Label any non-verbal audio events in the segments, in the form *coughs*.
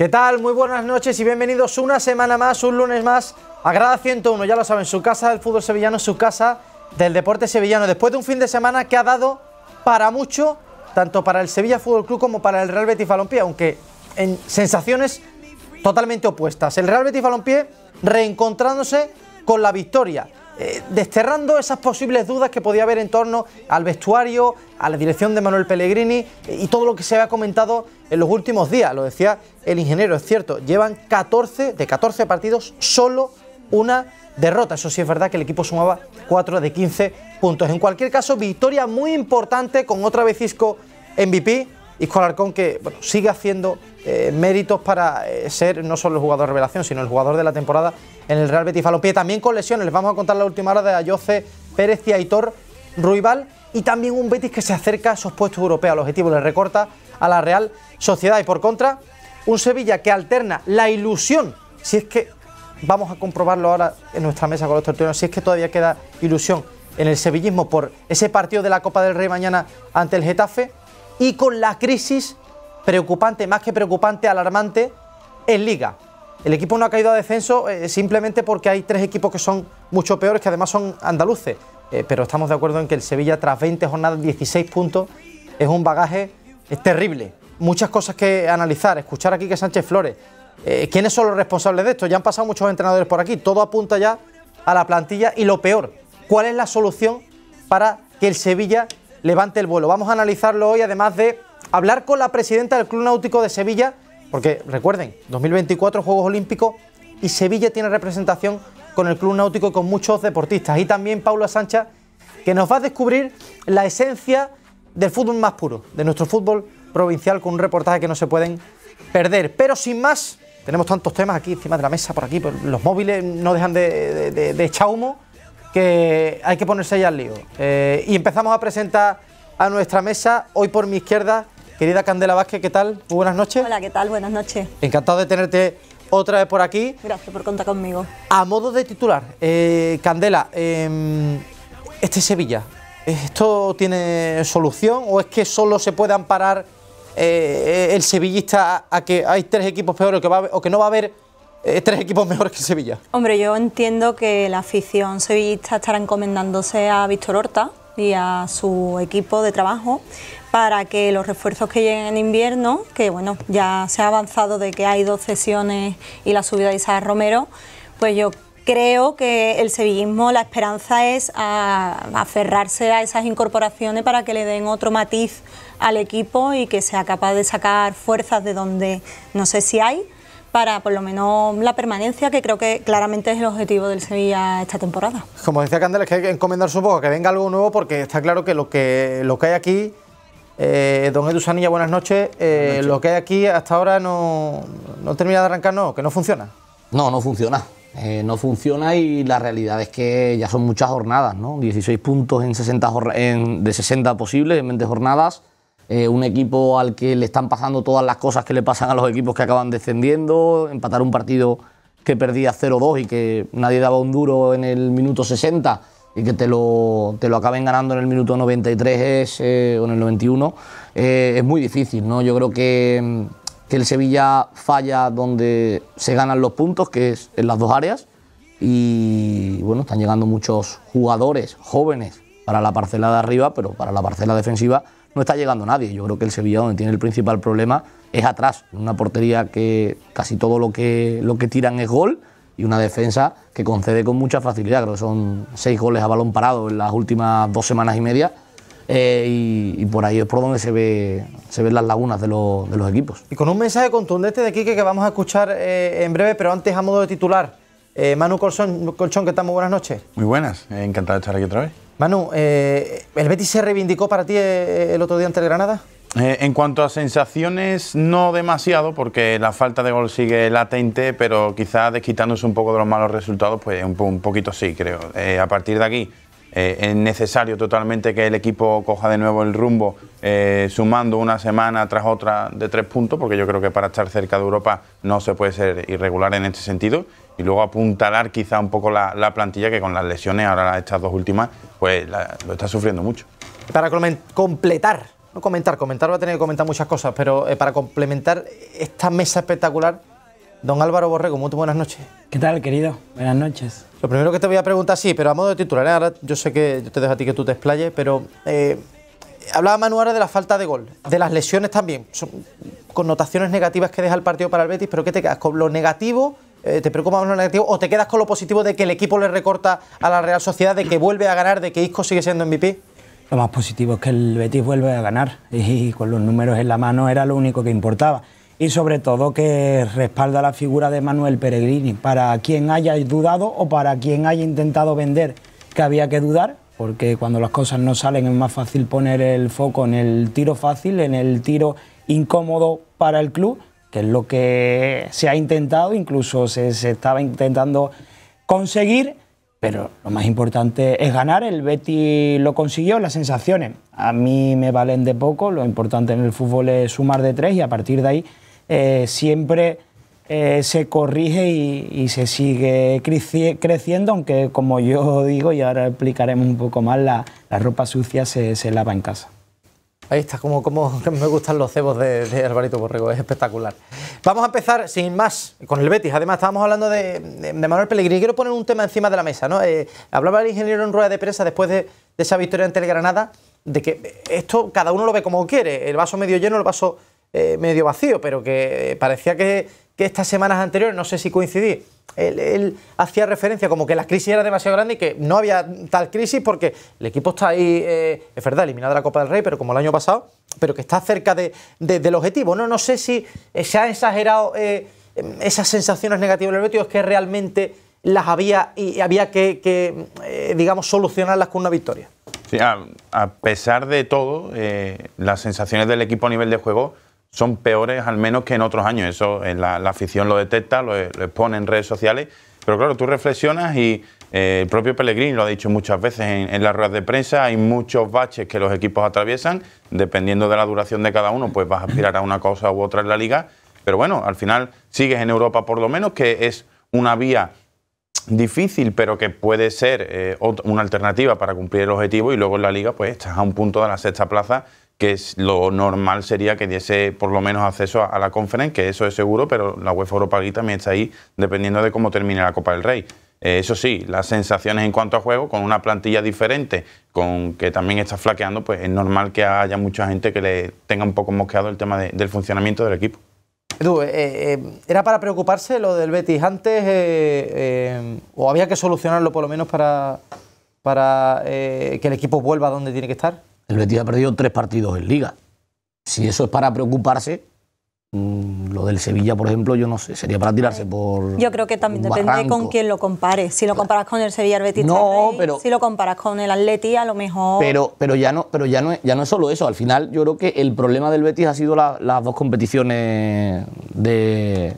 ¿Qué tal? Muy buenas noches y bienvenidos una semana más, un lunes más a Grada 101. Ya lo saben, su casa del fútbol sevillano, su casa del deporte sevillano. Después de un fin de semana que ha dado para mucho, tanto para el Sevilla Fútbol Club como para el Real Betis Balompié, aunque en sensaciones totalmente opuestas. El Real Betis Balompié reencontrándose con la victoria, eh, desterrando esas posibles dudas que podía haber en torno al vestuario, a la dirección de Manuel Pellegrini eh, y todo lo que se había comentado en los últimos días. Lo decía el ingeniero, es cierto, llevan 14 de 14 partidos solo una derrota. Eso sí es verdad que el equipo sumaba 4 de 15 puntos. En cualquier caso, victoria muy importante con otra vez Cisco MVP y que bueno, sigue haciendo eh, méritos para eh, ser no solo el jugador de revelación, sino el jugador de la temporada en el Real Betis Balompié. También con lesiones, les vamos a contar la última hora de Ayoce Pérez y Aitor Ruibal y también un Betis que se acerca a esos puestos europeos, ...el objetivo le recorta a la Real Sociedad y por contra un Sevilla que alterna la ilusión, si es que vamos a comprobarlo ahora en nuestra mesa con los tertulianos, si es que todavía queda ilusión en el sevillismo por ese partido de la Copa del Rey mañana ante el Getafe y con la crisis preocupante, más que preocupante, alarmante, en liga. El equipo no ha caído a descenso eh, simplemente porque hay tres equipos que son mucho peores, que además son andaluces. Eh, pero estamos de acuerdo en que el Sevilla, tras 20 jornadas, 16 puntos, es un bagaje terrible. Muchas cosas que analizar, escuchar aquí que Sánchez Flores. Eh, ¿Quiénes son los responsables de esto? Ya han pasado muchos entrenadores por aquí. Todo apunta ya a la plantilla y lo peor, ¿cuál es la solución para que el Sevilla levante el vuelo. Vamos a analizarlo hoy, además de hablar con la presidenta del Club Náutico de Sevilla, porque recuerden, 2024 Juegos Olímpicos y Sevilla tiene representación con el Club Náutico con muchos deportistas. Y también Paula Sánchez que nos va a descubrir la esencia del fútbol más puro, de nuestro fútbol provincial, con un reportaje que no se pueden perder. Pero sin más, tenemos tantos temas aquí encima de la mesa, por aquí, los móviles no dejan de, de, de echar humo que hay que ponerse ya al lío. Eh, y empezamos a presentar a nuestra mesa, hoy por mi izquierda, querida Candela Vázquez, ¿qué tal? buenas noches. Hola, ¿qué tal? Buenas noches. Encantado de tenerte otra vez por aquí. Gracias por contar conmigo. A modo de titular, eh, Candela, eh, este Sevilla, ¿esto tiene solución o es que solo se puede amparar el sevillista a, que hay tres equipos peores que, o que no va a haber eh, tres equipos mejores que Sevilla. Hombre, yo entiendo que la afición sevillista estará encomendándose a Víctor Horta y a su equipo de trabajo para que los refuerzos que lleguen en invierno, que bueno, ya se ha avanzado de que hay dos sesiones... y la subida de Isaac Romero, pues yo creo que el sevillismo, la esperanza es aferrarse a esas incorporaciones para que le den otro matiz al equipo y que sea capaz de sacar fuerzas de donde no sé si hay, para por lo menos la permanencia, que creo que claramente es el objetivo del Sevilla esta temporada. Como decía Candela, es que hay que encomendar un poco, que venga algo nuevo, porque está claro que lo que, lo que hay aquí, eh, don Edu Sanilla, eh, buenas noches, lo que hay aquí hasta ahora no, termina de arrancar, no, que no funciona. No, no funciona. Eh, no funciona y la realidad es que ya son muchas jornadas, ¿no? 16 puntos en 60 en, de 60 posibles en 20 jornadas eh, un equipo al que le están pasando todas las cosas que le pasan a los equipos que acaban descendiendo, empatar un partido que perdía 0-2 y que nadie daba un duro en el minuto 60 y que te lo, te lo acaben ganando en el minuto 93 eh, o en el 91, eh, es muy difícil. ¿no? Yo creo que, que, el Sevilla falla donde se ganan los puntos, que es en las dos áreas, y bueno, están llegando muchos jugadores jóvenes para la parcela de arriba, pero para la parcela defensiva no está llegando nadie. Yo creo que el Sevilla donde tiene el principal problema es atrás, una portería que casi todo lo que, lo que tiran es gol y una defensa que concede con mucha facilidad. Creo que son seis goles a balón parado en las últimas dos semanas y media. Eh, y, por ahí es por donde se, ve, se ven las lagunas de, los equipos. Y con un mensaje contundente de Quique que vamos a escuchar eh, en breve, pero antes a modo de titular. Eh, Manu Colchón, Colchón, ¿qué tal? buenas noches. Muy buenas, encantado de estar aquí otra vez. Manu, eh, ¿el Betis se reivindicó para ti eh, el otro día ante el Granada? Eh, en cuanto a sensaciones, no demasiado, porque la falta de gol sigue latente, pero quizás desquitándose un poco de los malos resultados, pues un, poquito sí, creo. a partir de aquí es necesario totalmente que el equipo coja de nuevo el rumbo, sumando una semana tras otra de tres puntos, porque yo creo que para estar cerca de Europa no se puede ser irregular en este sentido y luego apuntalar quizá un poco la, plantilla que con las lesiones, ahora estas dos últimas, pues lo está sufriendo mucho. Para completar, no comentar, comentar va a tener que comentar muchas cosas, pero eh, para complementar esta mesa espectacular, don Álvaro Borrego, muy buenas noches. ¿Qué tal, querido? Buenas noches. Lo primero que te voy a preguntar, sí, pero a modo de titular, ahora yo sé que yo te dejo a ti que tú te explayes, pero eh, hablaba Manu ahora de la falta de gol, de las lesiones también, son connotaciones negativas que deja el partido para el Betis, pero ¿qué te quedas? ¿Con lo negativo? Eh, ¿Te preocupa más lo negativo o te quedas con lo positivo de que el equipo le recorta a la Real Sociedad, de que vuelve a ganar, de que Isco sigue siendo MVP? Lo más positivo es que el Betis vuelve a ganar y con los números en la mano era lo único que importaba. Y sobre todo que respalda la figura de Manuel Peregrini, para quien haya dudado o para quien haya intentado vender que había que dudar, porque cuando las cosas no salen es más fácil poner el foco en el tiro fácil, en el tiro incómodo para el club que es lo que se ha intentado, incluso se, estaba intentando conseguir, pero lo más importante es ganar, el Betty lo consiguió, las sensaciones a mí me valen de poco, lo importante en el fútbol es sumar de tres y a partir de ahí eh, siempre eh, se corrige y, se sigue creciendo, aunque como yo digo, y ahora explicaremos un poco más, la, ropa sucia se lava en casa. Ahí está, como, como *laughs* me gustan los cebos de, de, Alvarito Borrego, es espectacular. Vamos a empezar, sin más, con el Betis. Además, estábamos hablando de, de Manuel Pellegrini. Quiero poner un tema encima de la mesa. ¿no? Eh, hablaba el ingeniero en rueda de presa después de, esa victoria ante el Granada, de que esto cada uno lo ve como quiere, el vaso medio lleno, el vaso eh, medio vacío, pero que parecía que que estas semanas anteriores, no sé si coincidí, él, hacía referencia como que la crisis era demasiado grande y que no había tal crisis porque el equipo está ahí, eh, es verdad, eliminado de la Copa del Rey, pero como el año pasado, pero que está cerca del objetivo. No, no sé si eh, se han exagerado eh, esas sensaciones negativas del objetivo es que realmente las había y había que, digamos, solucionarlas con una victoria. a pesar de todo, las sensaciones del equipo a nivel de juego son peores al menos que en otros años. Eso en eh, la, afición lo detecta, lo, expone en redes sociales. Pero claro, tú reflexionas y eh, el propio Pellegrini lo ha dicho muchas veces en, las ruedas de prensa, hay muchos baches que los equipos atraviesan, dependiendo de la duración de cada uno, pues vas a aspirar a una cosa u otra en la liga. Pero bueno, al final sigues en Europa por lo menos, que es una vía difícil, pero que puede ser eh, una alternativa para cumplir el objetivo y luego en la liga pues estás a un punto de la sexta plaza que es, lo normal sería que diese por lo menos acceso a, la conferencia, que eso es seguro, pero la UEFA Europa League también está ahí dependiendo de cómo termine la Copa del Rey. Eh, eso sí, las sensaciones en cuanto a juego, con una plantilla diferente, con que también está flaqueando, pues es normal que haya mucha gente que le tenga un poco mosqueado el tema del funcionamiento del equipo. Edu, eh, eh, ¿era para preocuparse lo del Betis antes o había que solucionarlo por lo menos para, para que el equipo vuelva a donde tiene que estar? El Betis ha perdido tres partidos en liga. Si eso es para preocuparse, mm, lo del Sevilla, por ejemplo, yo no sé, sería para tirarse por. Yo creo que también depende con quién lo compares. Si lo comparas con el Sevilla, el Betis, no, pero, si lo comparas con el Atleti, a lo mejor. Pero, pero ya no, pero ya no, es, ya no es solo eso. Al final, yo creo que el problema del Betis ha sido las dos competiciones de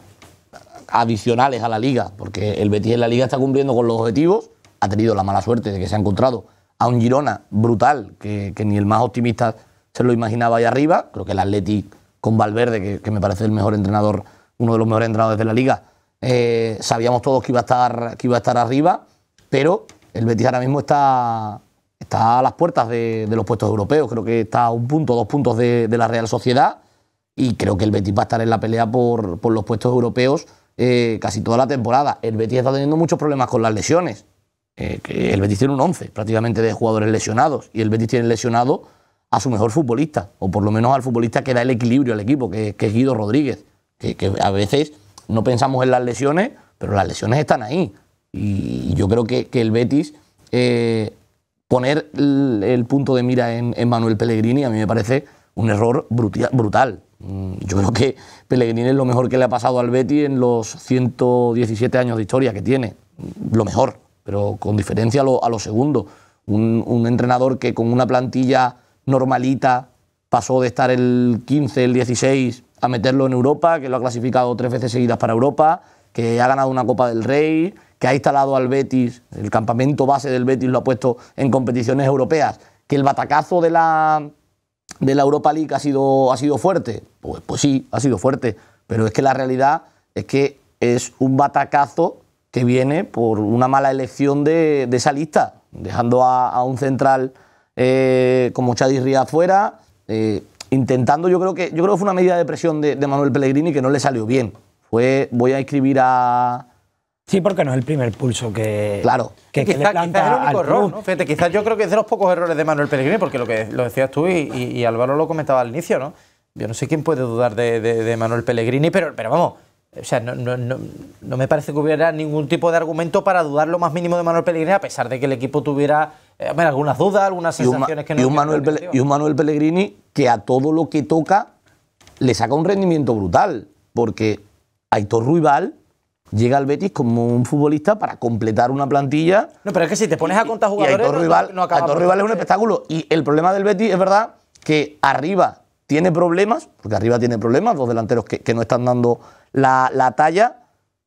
adicionales a la Liga, porque el Betis en la Liga está cumpliendo con los objetivos, ha tenido la mala suerte de que se ha encontrado a un Girona brutal, que, ni el más optimista se lo imaginaba ahí arriba. Creo que el Atleti con Valverde, que, me parece el mejor entrenador, uno de los mejores entrenadores de la liga, eh, sabíamos todos que iba, a estar, iba a estar arriba, pero el Betis ahora mismo está, está a las puertas de, los puestos europeos. Creo que está a un punto, dos puntos de, de, la Real Sociedad y creo que el Betis va a estar en la pelea por, los puestos europeos eh, casi toda la temporada. El Betis está teniendo muchos problemas con las lesiones. Eh, el Betis tiene un 11 prácticamente de jugadores lesionados y el Betis tiene lesionado a su mejor futbolista, o por lo menos al futbolista que da el equilibrio al equipo, que, es Guido Rodríguez, que, a veces no pensamos en las lesiones, pero las lesiones están ahí. Y yo creo que, el Betis, eh, poner el, punto de mira en, Manuel Pellegrini a mí me parece un error brutal. Mm, yo creo que Pellegrini es lo mejor que le ha pasado al Betis en los 117 años de historia que tiene, lo mejor pero con diferencia a lo, a segundo. Un, entrenador que con una plantilla normalita pasó de estar el 15, el 16 a meterlo en Europa, que lo ha clasificado tres veces seguidas para Europa, que ha ganado una Copa del Rey, que ha instalado al Betis, el campamento base del Betis lo ha puesto en competiciones europeas, que el batacazo de la, de la Europa League ha sido, ha sido fuerte. Pues, pues sí, ha sido fuerte, pero es que la realidad es que es un batacazo que viene por una mala elección de, esa lista, dejando a, un central eh, como Chadis ría fuera, eh, intentando, yo creo, que, yo creo que fue una medida de presión de, Manuel Pellegrini que no le salió bien. Fue, voy a escribir a, Sí, porque no es el primer pulso que, claro. que, error, ¿no? quizás yo creo que es de los pocos errores de Manuel Pellegrini, porque lo que lo decías tú y, Álvaro lo comentaba al inicio, ¿no? Yo no sé quién puede dudar de, de Manuel Pellegrini, pero, pero vamos, o sea, no, no, no, no, me parece que hubiera ningún tipo de argumento para dudar lo más mínimo de Manuel Pellegrini, a pesar de que el equipo tuviera eh, algunas dudas, algunas sensaciones que no... Y un, Manuel y Manuel Pellegrini que a todo lo que toca le saca un rendimiento brutal, porque Aitor Ruibal llega al Betis como un futbolista para completar una plantilla. No, pero es que si te pones a contar jugadores... Aitor Ruibal es un espectáculo. Y el problema del Betis es verdad que arriba tiene problemas, porque arriba tiene problemas, dos delanteros que, no están dando la, talla,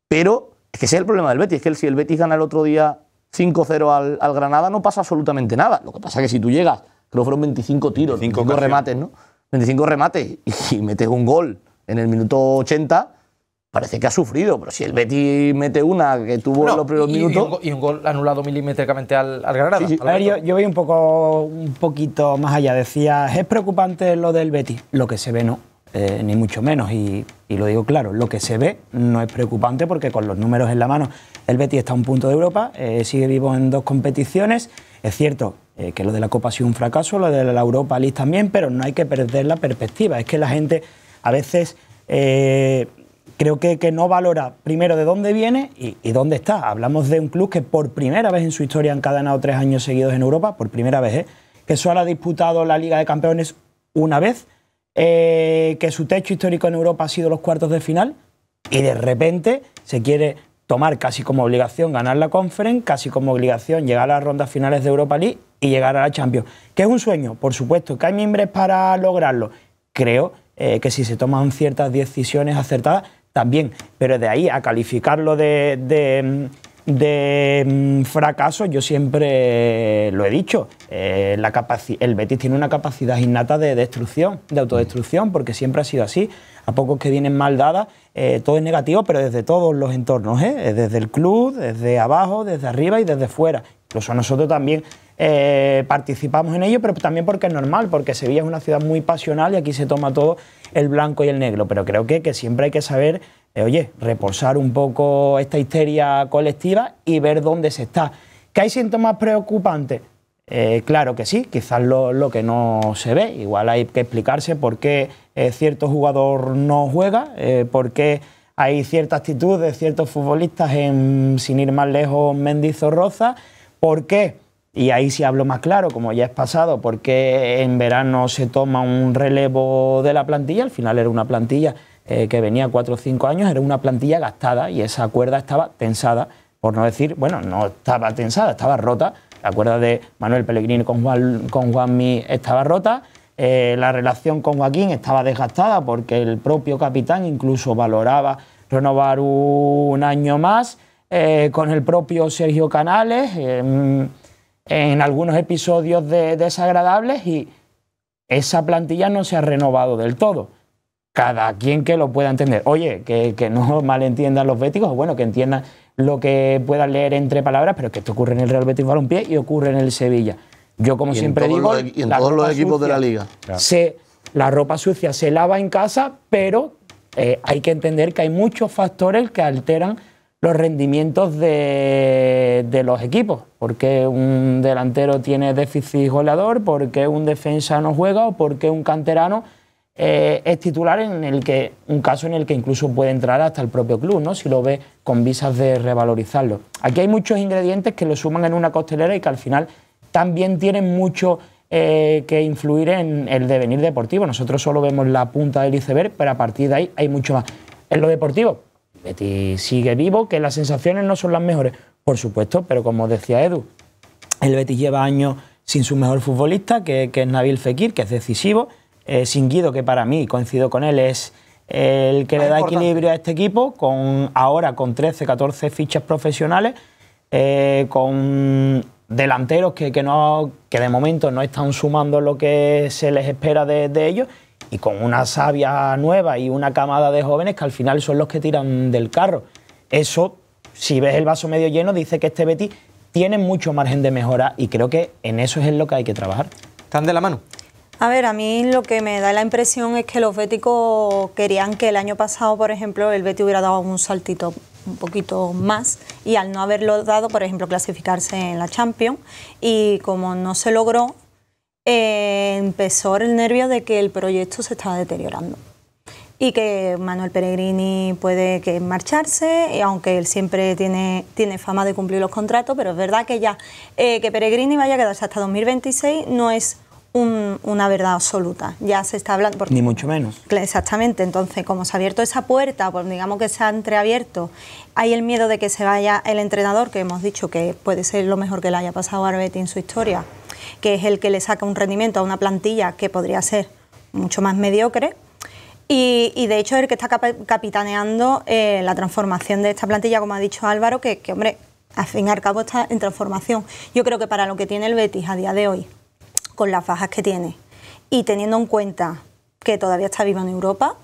pero es que ese es el problema del Betis, es que si el Betis gana el otro día 5-0 al, Granada no pasa absolutamente nada. Lo que pasa es que si tú llegas, creo que fueron 25 tiros, 25 remates, ¿no? 25 remates y metes un gol en el minuto 80 parece que ha sufrido, pero si el Betty mete una que tuvo en los primeros minutos... Y un, gol anulado milimétricamente al, al Granada. yo, voy un, poco, un poquito más allá. Decía, es preocupante lo del Betty. Lo que se ve no, eh, ni mucho menos. Y, lo digo claro, lo que se ve no es preocupante porque con los números en la mano el Betty está a un punto de Europa, eh, sigue vivo en dos competiciones. Es cierto eh, que lo de la Copa ha sido un fracaso, lo de la Europa League también, pero no hay que perder la perspectiva. Es que la gente a veces eh, creo que, no valora primero de dónde viene y, dónde está. Hablamos de un club que por primera vez en su historia ha encadenado tres años seguidos en Europa, por primera vez, ¿eh? que solo ha disputado la Liga de Campeones una vez, eh, que su techo histórico en Europa ha sido los cuartos de final y de repente se quiere tomar casi como obligación ganar la Conference, casi como obligación llegar a las rondas finales de Europa League y llegar a la Champions. Que es un sueño, por supuesto, que hay miembros para lograrlo. Creo eh, que si se toman ciertas decisiones acertadas, también, pero de ahí a calificarlo de, de, mm, fracaso, yo siempre lo he dicho, eh, la el Betis tiene una capacidad innata de destrucción, de autodestrucción, porque siempre ha sido así. A pocos que vienen mal dadas, eh, todo es negativo, pero desde todos los entornos, ¿eh? desde el club, desde abajo, desde arriba y desde fuera. Incluso nosotros también eh, participamos en ello, pero también porque es normal, porque Sevilla es una ciudad muy pasional y aquí se toma todo el blanco y el negro. Pero creo que, siempre hay que saber, eh, oye, reposar un poco esta histeria colectiva y ver dónde se está. ¿Que hay síntomas preocupantes? Eh, claro que sí, quizás lo, que no se ve. Igual hay que explicarse por qué cierto jugador no juega, por qué hay cierta actitud de ciertos futbolistas en, sin ir más lejos, Mendizorroza, por qué y ahí sí hablo más claro, como ya es pasado, porque en verano se toma un relevo de la plantilla, al final era una plantilla eh, que venía cuatro o cinco años, era una plantilla gastada y esa cuerda estaba tensada, por no decir, bueno, no estaba tensada, estaba rota. La cuerda de Manuel Pellegrini con Juan, con Juanmi estaba rota, eh, la relación con Joaquín estaba desgastada porque el propio capitán incluso valoraba renovar un año más, eh, con el propio Sergio Canales em, en algunos episodios de desagradables y esa plantilla no se ha renovado del todo. Cada quien que lo pueda entender. Oye, que, no *laughs* malentiendan los béticos, o bueno, que entiendan lo que puedan leer entre palabras, pero que esto ocurre en el Real Betis Balompié y ocurre en el Sevilla. Yo, como siempre digo. en todos los equipos de la liga. la ropa sucia se lava en casa, pero eh, hay que entender que hay muchos factores que alteran los rendimientos de, los equipos. porque un delantero tiene déficit goleador? porque un defensa no juega? ¿O por qué un canterano eh, es titular en el que, un caso en el que incluso puede entrar hasta el propio club, ¿no? si lo ve con visas de revalorizarlo? Aquí hay muchos ingredientes que lo suman en una costelera y que al final también tienen mucho... Eh, que influir en el devenir deportivo. Nosotros solo vemos la punta del iceberg, pero a partir de ahí hay mucho más. En lo deportivo, Betis sigue vivo, que las sensaciones no son las mejores, por supuesto, pero como decía Edu, el Betis lleva años sin su mejor futbolista, que, es Nabil Fekir, que es decisivo, eh, sin que para mí, coincido con él, es el que le da equilibrio a este equipo, con ahora con 13, 14 fichas profesionales, eh, con delanteros que, no, de momento no están sumando lo que se les espera de ellos y con una savia nueva y una camada de jóvenes que al final son los que tiran del carro. Eso, si ves el vaso medio lleno, dice que este Betty tiene mucho margen de mejora y creo que en eso es en lo que hay que trabajar. ¿Están de la mano? A ver, a mí lo que me da la impresión es que los béticos querían que el año pasado, por ejemplo, el Betty hubiera dado un saltito un poquito más y al no haberlo dado, por ejemplo, clasificarse en la Champions y como no se logró, empezó el nervio de que el proyecto se estaba deteriorando y que Manuel Peregrini puede que marcharse, aunque él siempre tiene, tiene fama de cumplir los contratos, pero es verdad que ya eh, que Peregrini vaya a quedarse hasta 2026 no es una verdad absoluta. Ya se está hablando. Ni mucho menos. Exactamente. Entonces, como se ha abierto esa puerta, pues digamos que se ha entreabierto, hay el miedo de que se vaya el entrenador, que hemos dicho que puede ser lo mejor que le haya pasado a Betis en su historia, que es el que le saca un rendimiento a una plantilla que podría ser mucho más mediocre. Y, de hecho es el que está capitaneando eh, la transformación de esta plantilla, como ha dicho Álvaro, que, que hombre, al fin y al cabo está en transformación. Yo creo que para lo que tiene el Betis a día de hoy, con las bajas que tiene. Y teniendo en cuenta que todavía está vivo en Europa,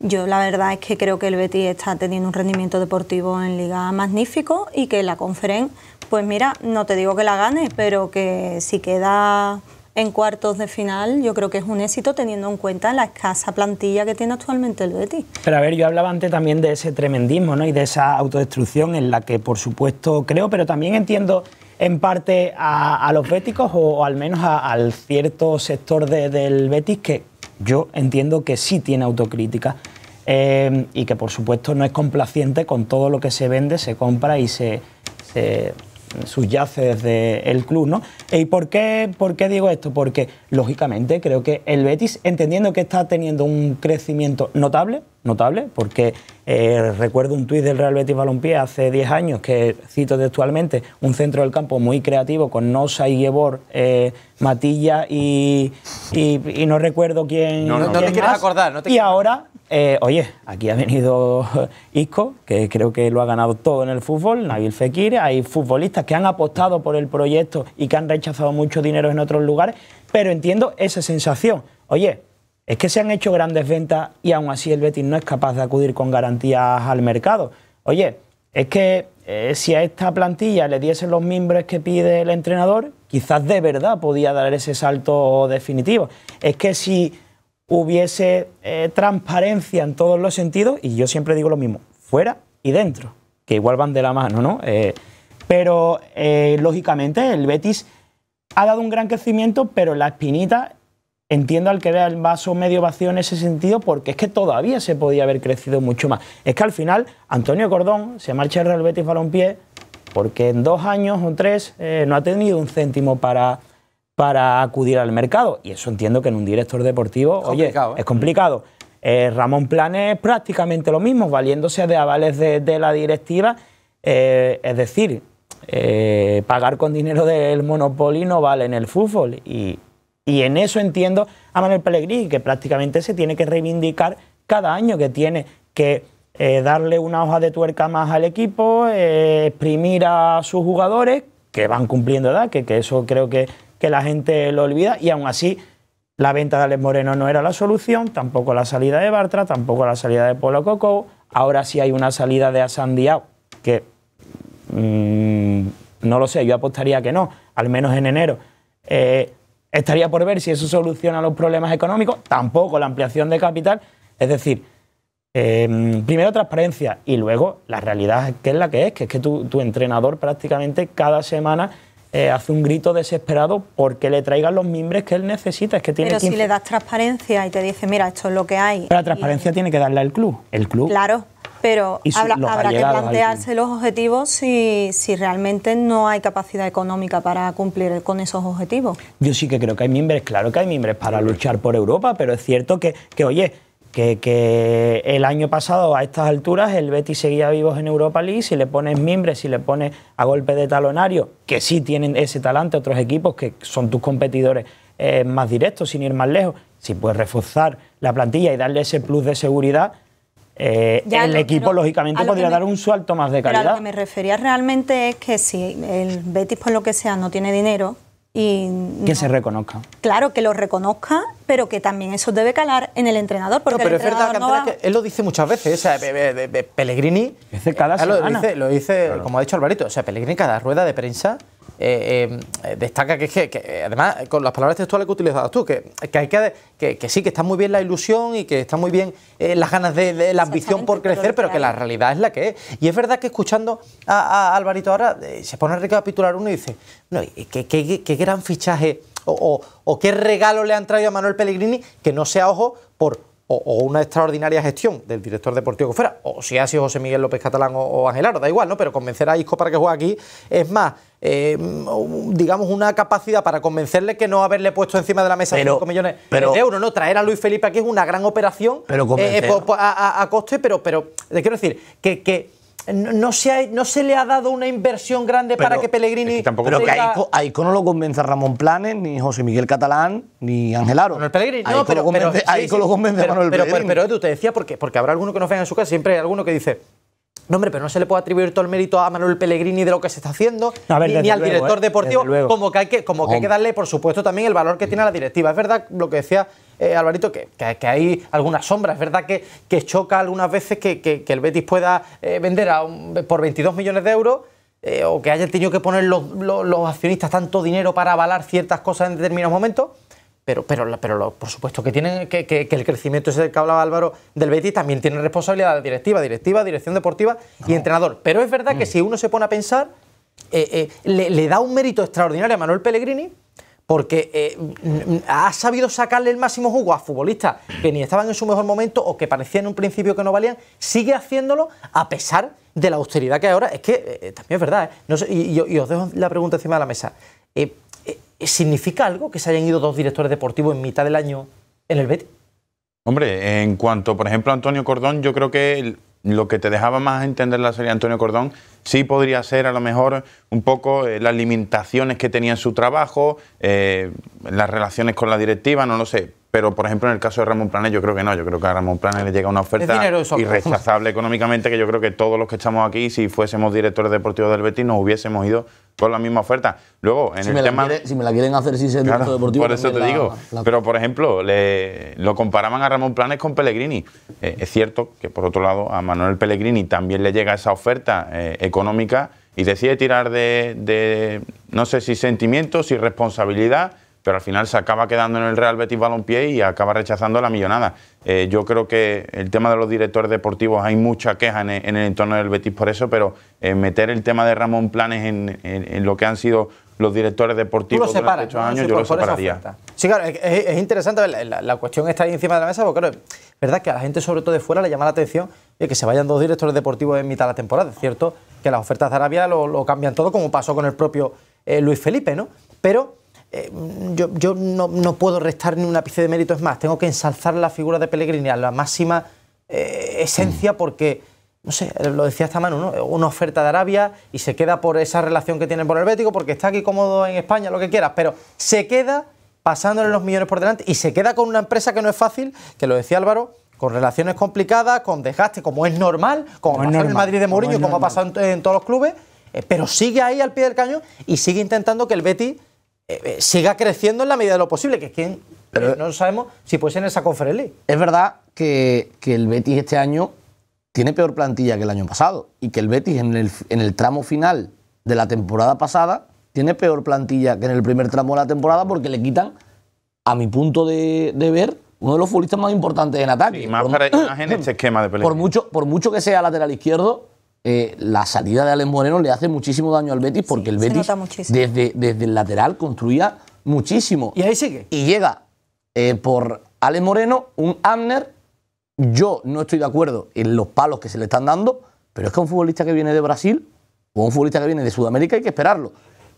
yo la verdad es que creo que el Betis está teniendo un rendimiento deportivo en liga magnífico y que la conferencia, pues mira, no te digo que la gane, pero que si queda en cuartos de final, yo creo que es un éxito teniendo en cuenta la escasa plantilla que tiene actualmente el Betis. Pero a ver, yo hablaba antes también de ese tremendismo ¿no? y de esa autodestrucción en la que por supuesto creo, pero también entiendo en parte a, los béticos o, al menos al cierto sector del Betis que yo entiendo que sí tiene autocrítica eh, y que por supuesto no es complaciente con todo lo que se vende, se compra y se subyace desde el club, ¿no? ¿Y por qué, por qué digo esto? Porque, lógicamente, creo que el Betis, entendiendo que está teniendo un crecimiento notable, notable, porque eh, recuerdo un tuit del Real Betis Balompié hace 10 años, que cito textualmente, un centro del campo muy creativo con Nosa y Ebor, eh, Matilla y, y, no recuerdo quién... No, te quieres acordar. No y ahora eh, oye, aquí ha venido *laughs* Isco, que creo que lo ha ganado todo en el fútbol, Nabil Fekir, hay futbolistas que han apostado por el proyecto y que han rechazado mucho dinero en otros lugares, pero entiendo esa sensación. Oye, es que se han hecho grandes ventas y aún así el Betis no es capaz de acudir con garantías al mercado. Oye, es que eh, si a esta plantilla le diesen los miembros que pide el entrenador, quizás de verdad podía dar ese salto definitivo. Es que si hubiese eh, transparencia en todos los sentidos, y yo siempre digo lo mismo, fuera y dentro, que igual van de la mano, ¿no? Eh, pero eh, lógicamente el Betis ha dado un gran crecimiento, pero la espinita entiendo al que vea el vaso medio vacío en ese sentido, porque es que todavía se podía haber crecido mucho más. Es que al final Antonio Cordón se marcha al Real Betis Balompié porque en dos años o tres no ha tenido un céntimo para para acudir al mercado. Y eso entiendo que en un director deportivo, es oye, ¿eh? es complicado. Eh, Ramón Ramón es prácticamente lo mismo, valiéndose de avales de, la directiva. Eh, es decir, pagar con dinero del Monopoly no vale en el fútbol. Y, en eso entiendo a Manuel Pellegrini, que prácticamente se tiene que reivindicar cada año que tiene que darle una hoja de tuerca más al equipo, exprimir a sus jugadores que van cumpliendo edad, que eso creo que que la gente lo olvida y aún así la venta de Alex Moreno no era la solución, tampoco la salida de Bartra, tampoco la salida de Polo Coco. Ahora sí hay una salida de Asandiao, que mm, no lo sé, yo apostaría que no, al menos en enero. Eh, estaría por ver si eso soluciona los problemas económicos, tampoco la ampliación de capital. Es decir, eh, primero transparencia y luego la realidad que es la que es, que es que tu, tu entrenador prácticamente cada semana eh, hace un grito desesperado porque le traigan los mimbres que él necesita. Es que tiene Pero si le das transparencia y te dice, mira, esto es lo que hay. Pero la transparencia tiene que darle al club. El club. Claro. Pero habrá que plantearse los objetivos si, si, realmente no hay capacidad económica para cumplir con esos objetivos. Yo sí que creo que hay mimbres, claro que hay mimbres para luchar por Europa, pero es cierto que, que oye, que, el año pasado a estas alturas el Betis seguía vivos en Europa League, si le pones mimbre, si le pones a golpe de talonario, que sí tienen ese talante otros equipos que son tus competidores eh, más directos, sin ir más lejos, si puedes reforzar la plantilla y darle ese plus de seguridad, eh, el equipo lógicamente podría dar un salto más de calidad. Pero a lo que me refería realmente es que si el Betis por lo que sea no tiene dinero, y que se reconozca. Claro, que lo reconozca pero que también eso debe calar en el entrenador. Porque pero el entrenador es no que él lo dice muchas veces, Pellegrini lo dice, como ha dicho Alvarito, o sea, Pellegrini cada rueda de prensa eh, eh, destaca que, además, con las palabras textuales que utilizabas tú, que, hay que, que, sí, que está muy bien la ilusión y que está muy bien eh, las ganas de, la ambición por crecer, pero que la realidad es la que es. Y es verdad que escuchando a, Alvarito ahora, se pone a recapitular uno y dice, no, ¿qué, qué gran fichaje o, qué regalo le han traído a Manuel Pellegrini que no sea, ojo, por o, una extraordinaria gestión del director deportivo que fuera, o si ha sido José Miguel López Catalán o, Ángel Aro, da igual, ¿no? Pero convencer a Isco para que juegue aquí es más, eh, digamos, una capacidad para convencerle que no haberle puesto encima de la mesa pero, 5 millones de euros, ¿no? Traer a Luis Felipe aquí es una gran operación eh, eh, a, coste, pero, pero, te quiero decir, que, que no se, no se le ha dado una inversión grande para que Pellegrini. pero que a Ico, no lo convence Ramón Planes, ni José Miguel Catalán, ni Angelaro. Aro. pero, a lo Manuel Pellegrini. Pero, te decía, porque, porque habrá alguno que no vea en su casa, siempre hay alguno que dice. No, hombre, pero no se le puede atribuir todo el mérito a Manuel Pellegrini de lo que se está haciendo, ni, al eh, director deportivo, como que, hay que, como que hay que darle, por supuesto, también el valor que tiene la directiva. Es verdad lo que decía eh, Alvarito, que, que, hay algunas sombras. Es verdad que, choca algunas veces que, el Betis pueda eh, vender por 22 millones de euros. Eh, o que hayan tenido que poner los, accionistas tanto dinero para avalar ciertas cosas en determinados momentos, pero, pero, pero por supuesto que tienen que, el crecimiento ese el que hablaba Álvaro del Betis también tiene responsabilidad directiva, directiva, dirección deportiva y entrenador. Pero es verdad que mm. si uno se pone a pensar, le, da un mérito extraordinario a Manuel Pellegrini porque eh, ha sabido sacarle el máximo jugo a futbolistas que ni estaban en su mejor momento o que parecían en un principio que no valían, sigue haciéndolo a pesar de la austeridad que ahora. Es que eh, eh, también es verdad, y, y, os dejo la pregunta encima de la mesa. ¿Significa algo que se hayan ido dos directores deportivos en mitad del año en el Betis? Hombre, en cuanto, por ejemplo, a Antonio Cordón, yo creo que lo que te dejaba más entender la serie Antonio Cordón sí podría ser a lo mejor un poco eh, las limitaciones que tenía en su trabajo, eh, las relaciones con la directiva, no lo sé. Pero, por ejemplo, en el caso de Ramón Planes, yo creo que no. Yo creo que a Ramón Planes le llega una oferta irrechazable económicamente, que yo creo que todos los que estamos aquí, si fuésemos directores deportivos del Betis, nos hubiésemos ido con la misma oferta. Luego, en si el tema. si me la quieren hacer si es el director deportivo. Por eso te digo. Pero, por ejemplo, lo comparaban a Ramón Planes con Pellegrini. Eh, es cierto que, por otro lado, a Manuel Pellegrini también le llega esa oferta eh, económica y decide tirar de, de, no sé si sentimientos, si responsabilidad pero al final se acaba quedando en el Real Betis Balompié y acaba rechazando la millonada. Eh, yo creo que el tema de los directores deportivos hay mucha queja en, e, el entorno del Betis por eso, pero eh, meter el tema de Ramón Planes en, lo que han sido los directores deportivos durante los años, yo lo separaría. Sí, claro, es, interesante, la, cuestión está ahí encima de la mesa, porque claro, verdad que a la gente, sobre todo de fuera, le llama la atención eh, que se vayan dos directores deportivos en mitad de la temporada, es cierto que las ofertas de Arabia lo, cambian todo, como pasó con el propio Luis Felipe, ¿no? Pero eh, yo, yo no, puedo restar ni un ápice de mérito, es más, tengo que ensalzar la figura de Pellegrini a la máxima eh, esencia mm. porque, no sé, lo decía esta mano, una oferta de Arabia y se queda por esa relación que tiene con el Bético porque está aquí cómodo en España, lo que quieras, pero se queda pasándole los millones por delante y se queda con una empresa que no es fácil, que lo decía Álvaro, con relaciones complicadas, con desgaste, como es normal, como, en el Madrid de Mourinho, como, ha pasado en, todos los clubes, eh, pero sigue ahí al pie del caño y sigue intentando que el Betis eh, eh, siga creciendo en la medida de lo posible, que es quien no sabemos si puede ser en esa saco Es verdad que, el Betis este año tiene peor plantilla que el año pasado y que el Betis en el, en el tramo final de la temporada pasada tiene peor plantilla que en el primer tramo de la temporada porque le quitan, a mi punto de, ver, uno de los futbolistas más importantes en ataque. Y más, este *coughs* esquema de pelea. mucho, por mucho que sea lateral izquierdo, eh, la salida de Alex Moreno le hace muchísimo daño al Betis porque el Betis desde, desde, el lateral construía muchísimo. Y ahí sigue. Y llega eh, por Alex Moreno un Amner. Yo no estoy de acuerdo en los palos que se le están dando, pero es que un futbolista que viene de Brasil o un futbolista que viene de Sudamérica hay que esperarlo.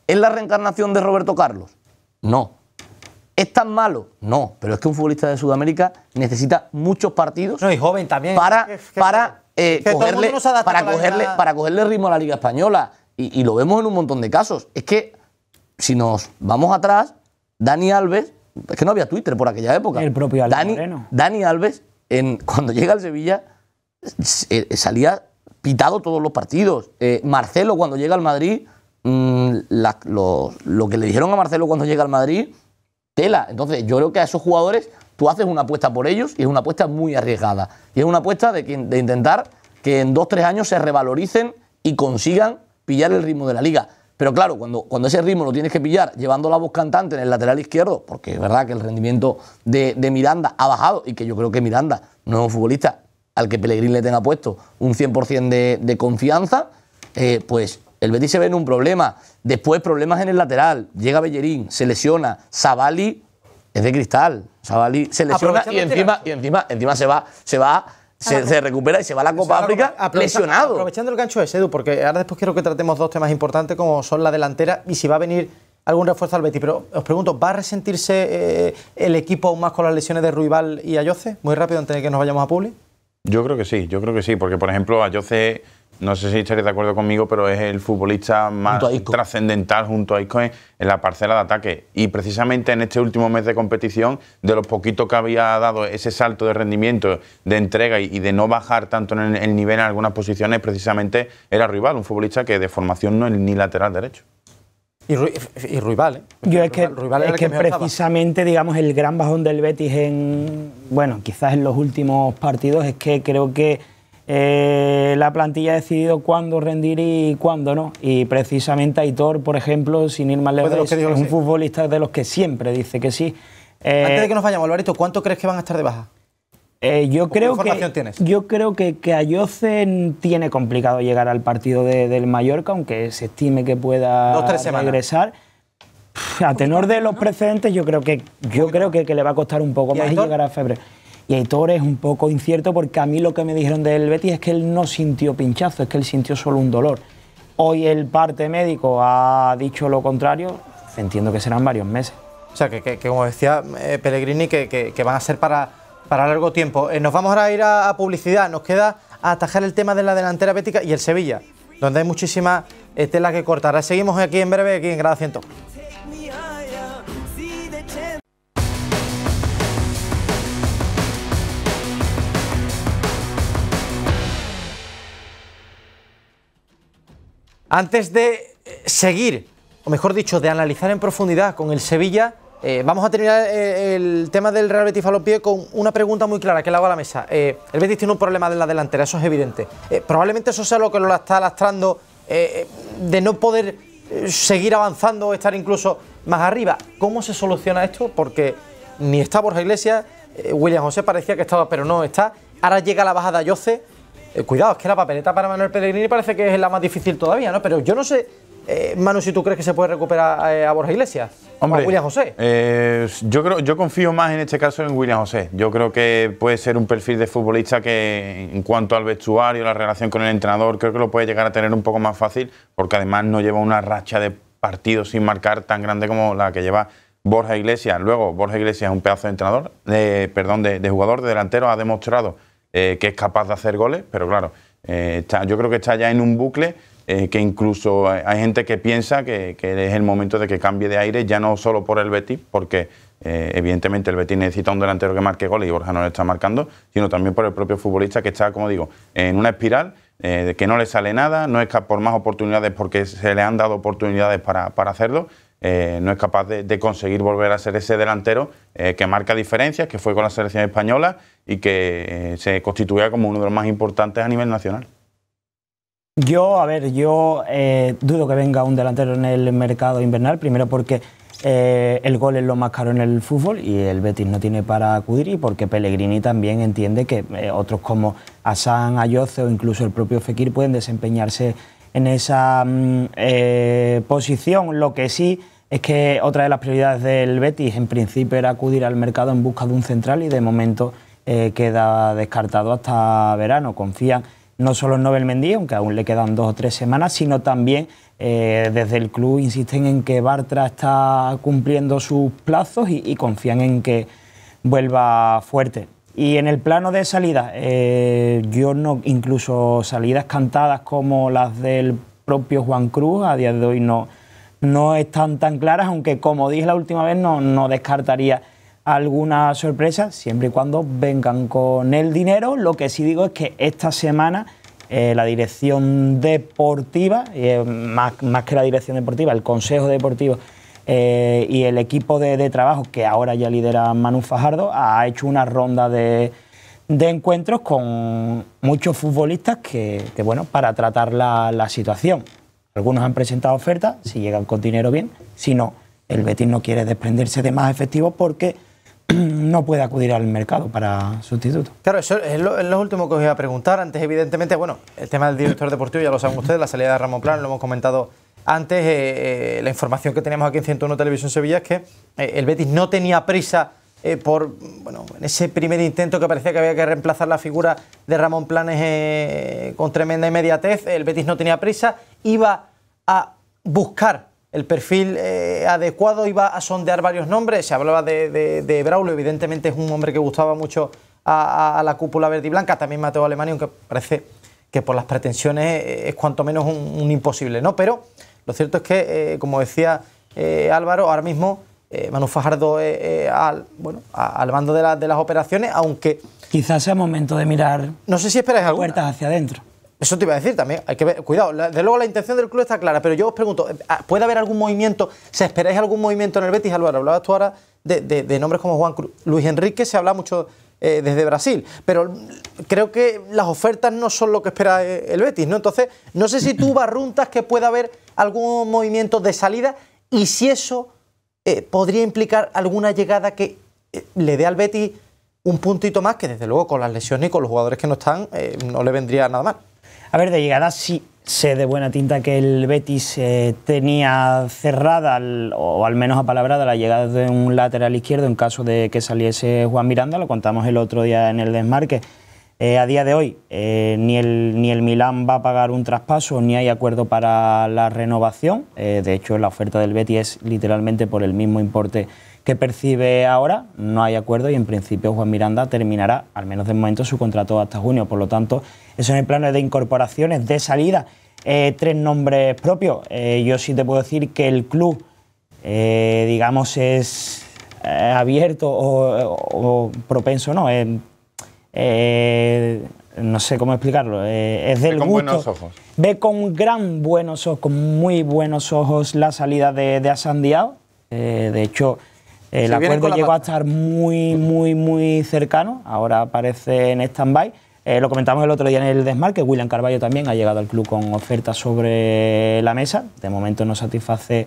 ¿Es la reencarnación de Roberto Carlos? No. ¿Es tan malo? No, pero es que un futbolista de Sudamérica necesita muchos partidos. soy joven también. Para, para para, cogerle, ritmo a la Liga Española. Y, lo vemos en un montón de casos. Es que, si nos vamos atrás, Dani Alves, es que no había Twitter por aquella época. El propio Alves Dani, Alves, en, cuando llega al Sevilla, eh, salía pitado todos los partidos. Eh, Marcelo, cuando llega al Madrid, mm, lo que le dijeron a Marcelo cuando llega al Madrid, tela. Entonces, yo creo que a esos jugadores tú haces una apuesta por ellos y es una apuesta muy arriesgada. Y es una apuesta de, intentar que en dos, tres años se revaloricen y consigan pillar el ritmo de la liga. Pero claro, cuando, cuando ese ritmo lo tienes que pillar llevando la voz cantante en el lateral izquierdo, porque es verdad que el rendimiento de, Miranda ha bajado y que yo creo que Miranda no es un futbolista al que Pellegrín le tenga puesto un 100% de, de confianza, eh, pues el Betis se ve en un problema. Después problemas en el lateral, llega Bellerín, se lesiona, Savali es de cristal. se lesiona y este encima, y encima, encima se va, se va ah, se, recupera y se va a la Copa África lesionado. Aprovechando el gancho ese, Edu, porque ahora después quiero que tratemos dos temas importantes como son la delantera y si va a venir algún refuerzo al Betis. Pero os pregunto, ¿va a resentirse eh, el equipo aún más con las lesiones de Ruibal y Ayoce? Muy rápido antes de que nos vayamos a Publi. Yo creo que sí, yo creo que sí, porque por ejemplo Ayoce no sé si estaréis de acuerdo conmigo, pero es el futbolista más trascendental junto a Isco en, la parcela de ataque. Y precisamente en este último mes de competición, de los poquitos que había dado ese salto de rendimiento, de entrega y, de no bajar tanto en el, nivel en algunas posiciones, precisamente era rival, un futbolista que de formación no es ni lateral derecho. Y, Ruival, ¿eh? Yo es que, es que, precisamente, digamos, el gran bajón del Betis en, bueno, quizás en los últimos partidos, es que creo que eh, la plantilla ha decidido cuándo rendir y cuándo no. Y precisamente Aitor, por ejemplo, sin ir más pues lejos, es un futbolista de los que siempre dice que sí. Eh, antes de que nos vayamos, Alvarito, ¿cuánto crees que van a estar de baja? Eh, yo, creo que, yo creo que que Ayoce tiene complicado llegar al partido del Mallorca, aunque se estime que pueda regresar. a tenor de los precedentes, yo creo que yo creo que, le va a costar un poco más llegar a febre. Y Aitor es un poco incierto porque a mí lo que me dijeron del Betis es que él no sintió pinchazo, es que él sintió solo un dolor. Hoy el parte médico ha dicho lo contrario, entiendo que serán varios meses. O sea, que, como decía eh, Pellegrini, que, van a ser para, para largo tiempo. Eh, nos vamos ahora a ir a, publicidad, nos queda atajar el tema de la delantera bética y el Sevilla, donde hay muchísima eh, tela que cortar. Seguimos aquí en breve, aquí en Grada 100. Antes de eh, seguir, o mejor dicho, de analizar en profundidad con el Sevilla, eh, vamos a terminar eh, el tema del Real Betis Pie con una pregunta muy clara que le hago a la mesa. el Betis tiene un problema de la delantera, eso es evidente. probablemente eso sea lo que lo está lastrando de no poder seguir avanzando o estar incluso más arriba. ¿Cómo se soluciona esto? Porque ni está Borja Iglesias, William José parecía que estaba, pero no está. Ahora llega la bajada Yoce. Eh, cuidado, es que la papeleta para Manuel Pellegrini parece que es la más difícil todavía, ¿no? Pero yo no sé, eh, Manu, si tú crees que se puede recuperar eh, a Borja Iglesias. o a William José. yo creo, yo confío más en este caso en William José. Yo creo que puede ser un perfil de futbolista que, en cuanto al vestuario, la relación con el entrenador, creo que lo puede llegar a tener un poco más fácil, porque además no lleva una racha de partidos sin marcar tan grande como la que lleva Borja Iglesias. Luego, Borja Iglesias es un pedazo de entrenador, de, perdón, de jugador, de delantero, ha demostrado eh, que es capaz de hacer goles, pero claro, eh, yo creo que está ya en un bucle eh, que incluso hay gente que piensa que, es el momento de que cambie de aire, ya no solo por el Betis, porque evidentemente el Betis necesita un delantero que marque goles y Borja no lo está marcando, sino también por el propio futbolista que está, como digo, en una espiral ...de que no le sale nada, no es por más oportunidades porque se le han dado oportunidades para, hacerlo. no es capaz de, conseguir volver a ser ese delantero que marca diferencias, que fue con la selección española y que se constituya como uno de los más importantes a nivel nacional. Yo, a ver, yo eh, dudo que venga un delantero en el mercado invernal, primero porque eh, el gol es lo más caro en el fútbol y el Betis no tiene para acudir y porque Pellegrini también entiende que eh, otros como Asán, Ayoce o incluso el propio Fekir pueden desempeñarse en esa mm, posición. Lo que sí es que otra de las prioridades del Betis en principio era acudir al mercado en busca de un central y de momento... Eh, queda descartado hasta verano. Confían no solo en Nobel Mendy, aunque aún le quedan dos o tres semanas, sino también eh, desde el club insisten en que Bartra está cumpliendo sus plazos y, confían en que vuelva fuerte. Y en el plano de salida... Eh, yo no, incluso salidas cantadas como las del propio Juan Cruz, a día de hoy no, no están tan claras, aunque como dije la última vez, no, no descartaría alguna sorpresa, siempre y cuando vengan con el dinero. Lo que sí digo es que esta semana eh, la dirección deportiva, eh, más, que la dirección deportiva, el Consejo Deportivo eh, y el equipo de, trabajo que ahora ya lidera Manu Fajardo, ha hecho una ronda de, encuentros con muchos futbolistas que, bueno, para tratar la, situación. Algunos han presentado ofertas, si llegan con dinero bien, si no, el Betis no quiere desprenderse de más efectivos porque *clears throat* no puede acudir al mercado para sustituto. Claro, eso es lo, último que os iba a preguntar. Antes, evidentemente, bueno, el tema del director deportivo ya lo saben ustedes, la salida de Ramón Plan, lo hemos comentado antes. Eh, eh, la información que teníamos aquí en 101 Televisión Sevilla es que eh, el Betis no tenía prisa por, bueno, en ese primer intento que parecía que había que reemplazar la figura de Ramón Planes con tremenda inmediatez. El Betis no tenía prisa, iba a buscar el perfil eh, adecuado, iba a sondear varios nombres, se hablaba de, de, Braulio, evidentemente es un hombre que gustaba mucho a, la cúpula verde y blanca, también Mateo Alemania, aunque parece que por las pretensiones eh, es cuanto menos un, imposible, ¿no? Pero lo cierto es que, eh, como decía Álvaro, ahora mismo Manu Fajardo al, bueno, al mando de, las operaciones, aunque... Quizás sea momento de mirar no sé si puertas hacia adentro. Eso te iba a decir también, hay que ver, cuidado, de luego la intención del club está clara, pero yo os pregunto, eh, ah, ¿puede haber algún movimiento, se esperáis algún movimiento en el Betis, Álvaro? Hablabas tú ahora de, de, de nombres como Juan Luis Enrique, se habla mucho eh, desde Brasil, pero creo que las ofertas no son lo que espera eh, el Betis, ¿no? Entonces, no sé si tú *clears throat* barruntas que pueda haber algún movimiento de salida y si eso podría implicar alguna llegada que le dé al Betis un puntito más, que desde luego con las lesiones y con los jugadores que no están, no le vendría nada mal. A ver, de llegada sí sé de buena tinta que el Betis eh, tenía cerrada, o al menos apalabrada, la llegada de un lateral izquierdo en caso de que saliese Juan Miranda, lo contamos el otro día en el desmarque. Eh, a día de hoy, eh, ni, el, ni el Milán va a pagar un traspaso, ni hay acuerdo para la renovación. de hecho, la oferta del Betis es literalmente por el mismo importe que percibe ahora, no hay acuerdo y en principio Juan Miranda terminará, al menos de momento, su contrato hasta junio. Por lo tanto, eso en el plano de incorporaciones, de salida, eh, tres nombres propios. Eh, yo sí te puedo decir que el club, eh, digamos, es abierto o, propenso, ¿no? no sé cómo explicarlo. es del ve con gusto, Ve con gran buenos ojos, con muy buenos ojos la salida de, de Asandiao. de hecho, el acuerdo llegó a estar muy, muy, muy cercano. Ahora aparece en stand-by eh, lo comentamos el otro día en el desmarque, William Carballo también ha llegado al club con ofertas sobre la mesa, de momento no satisface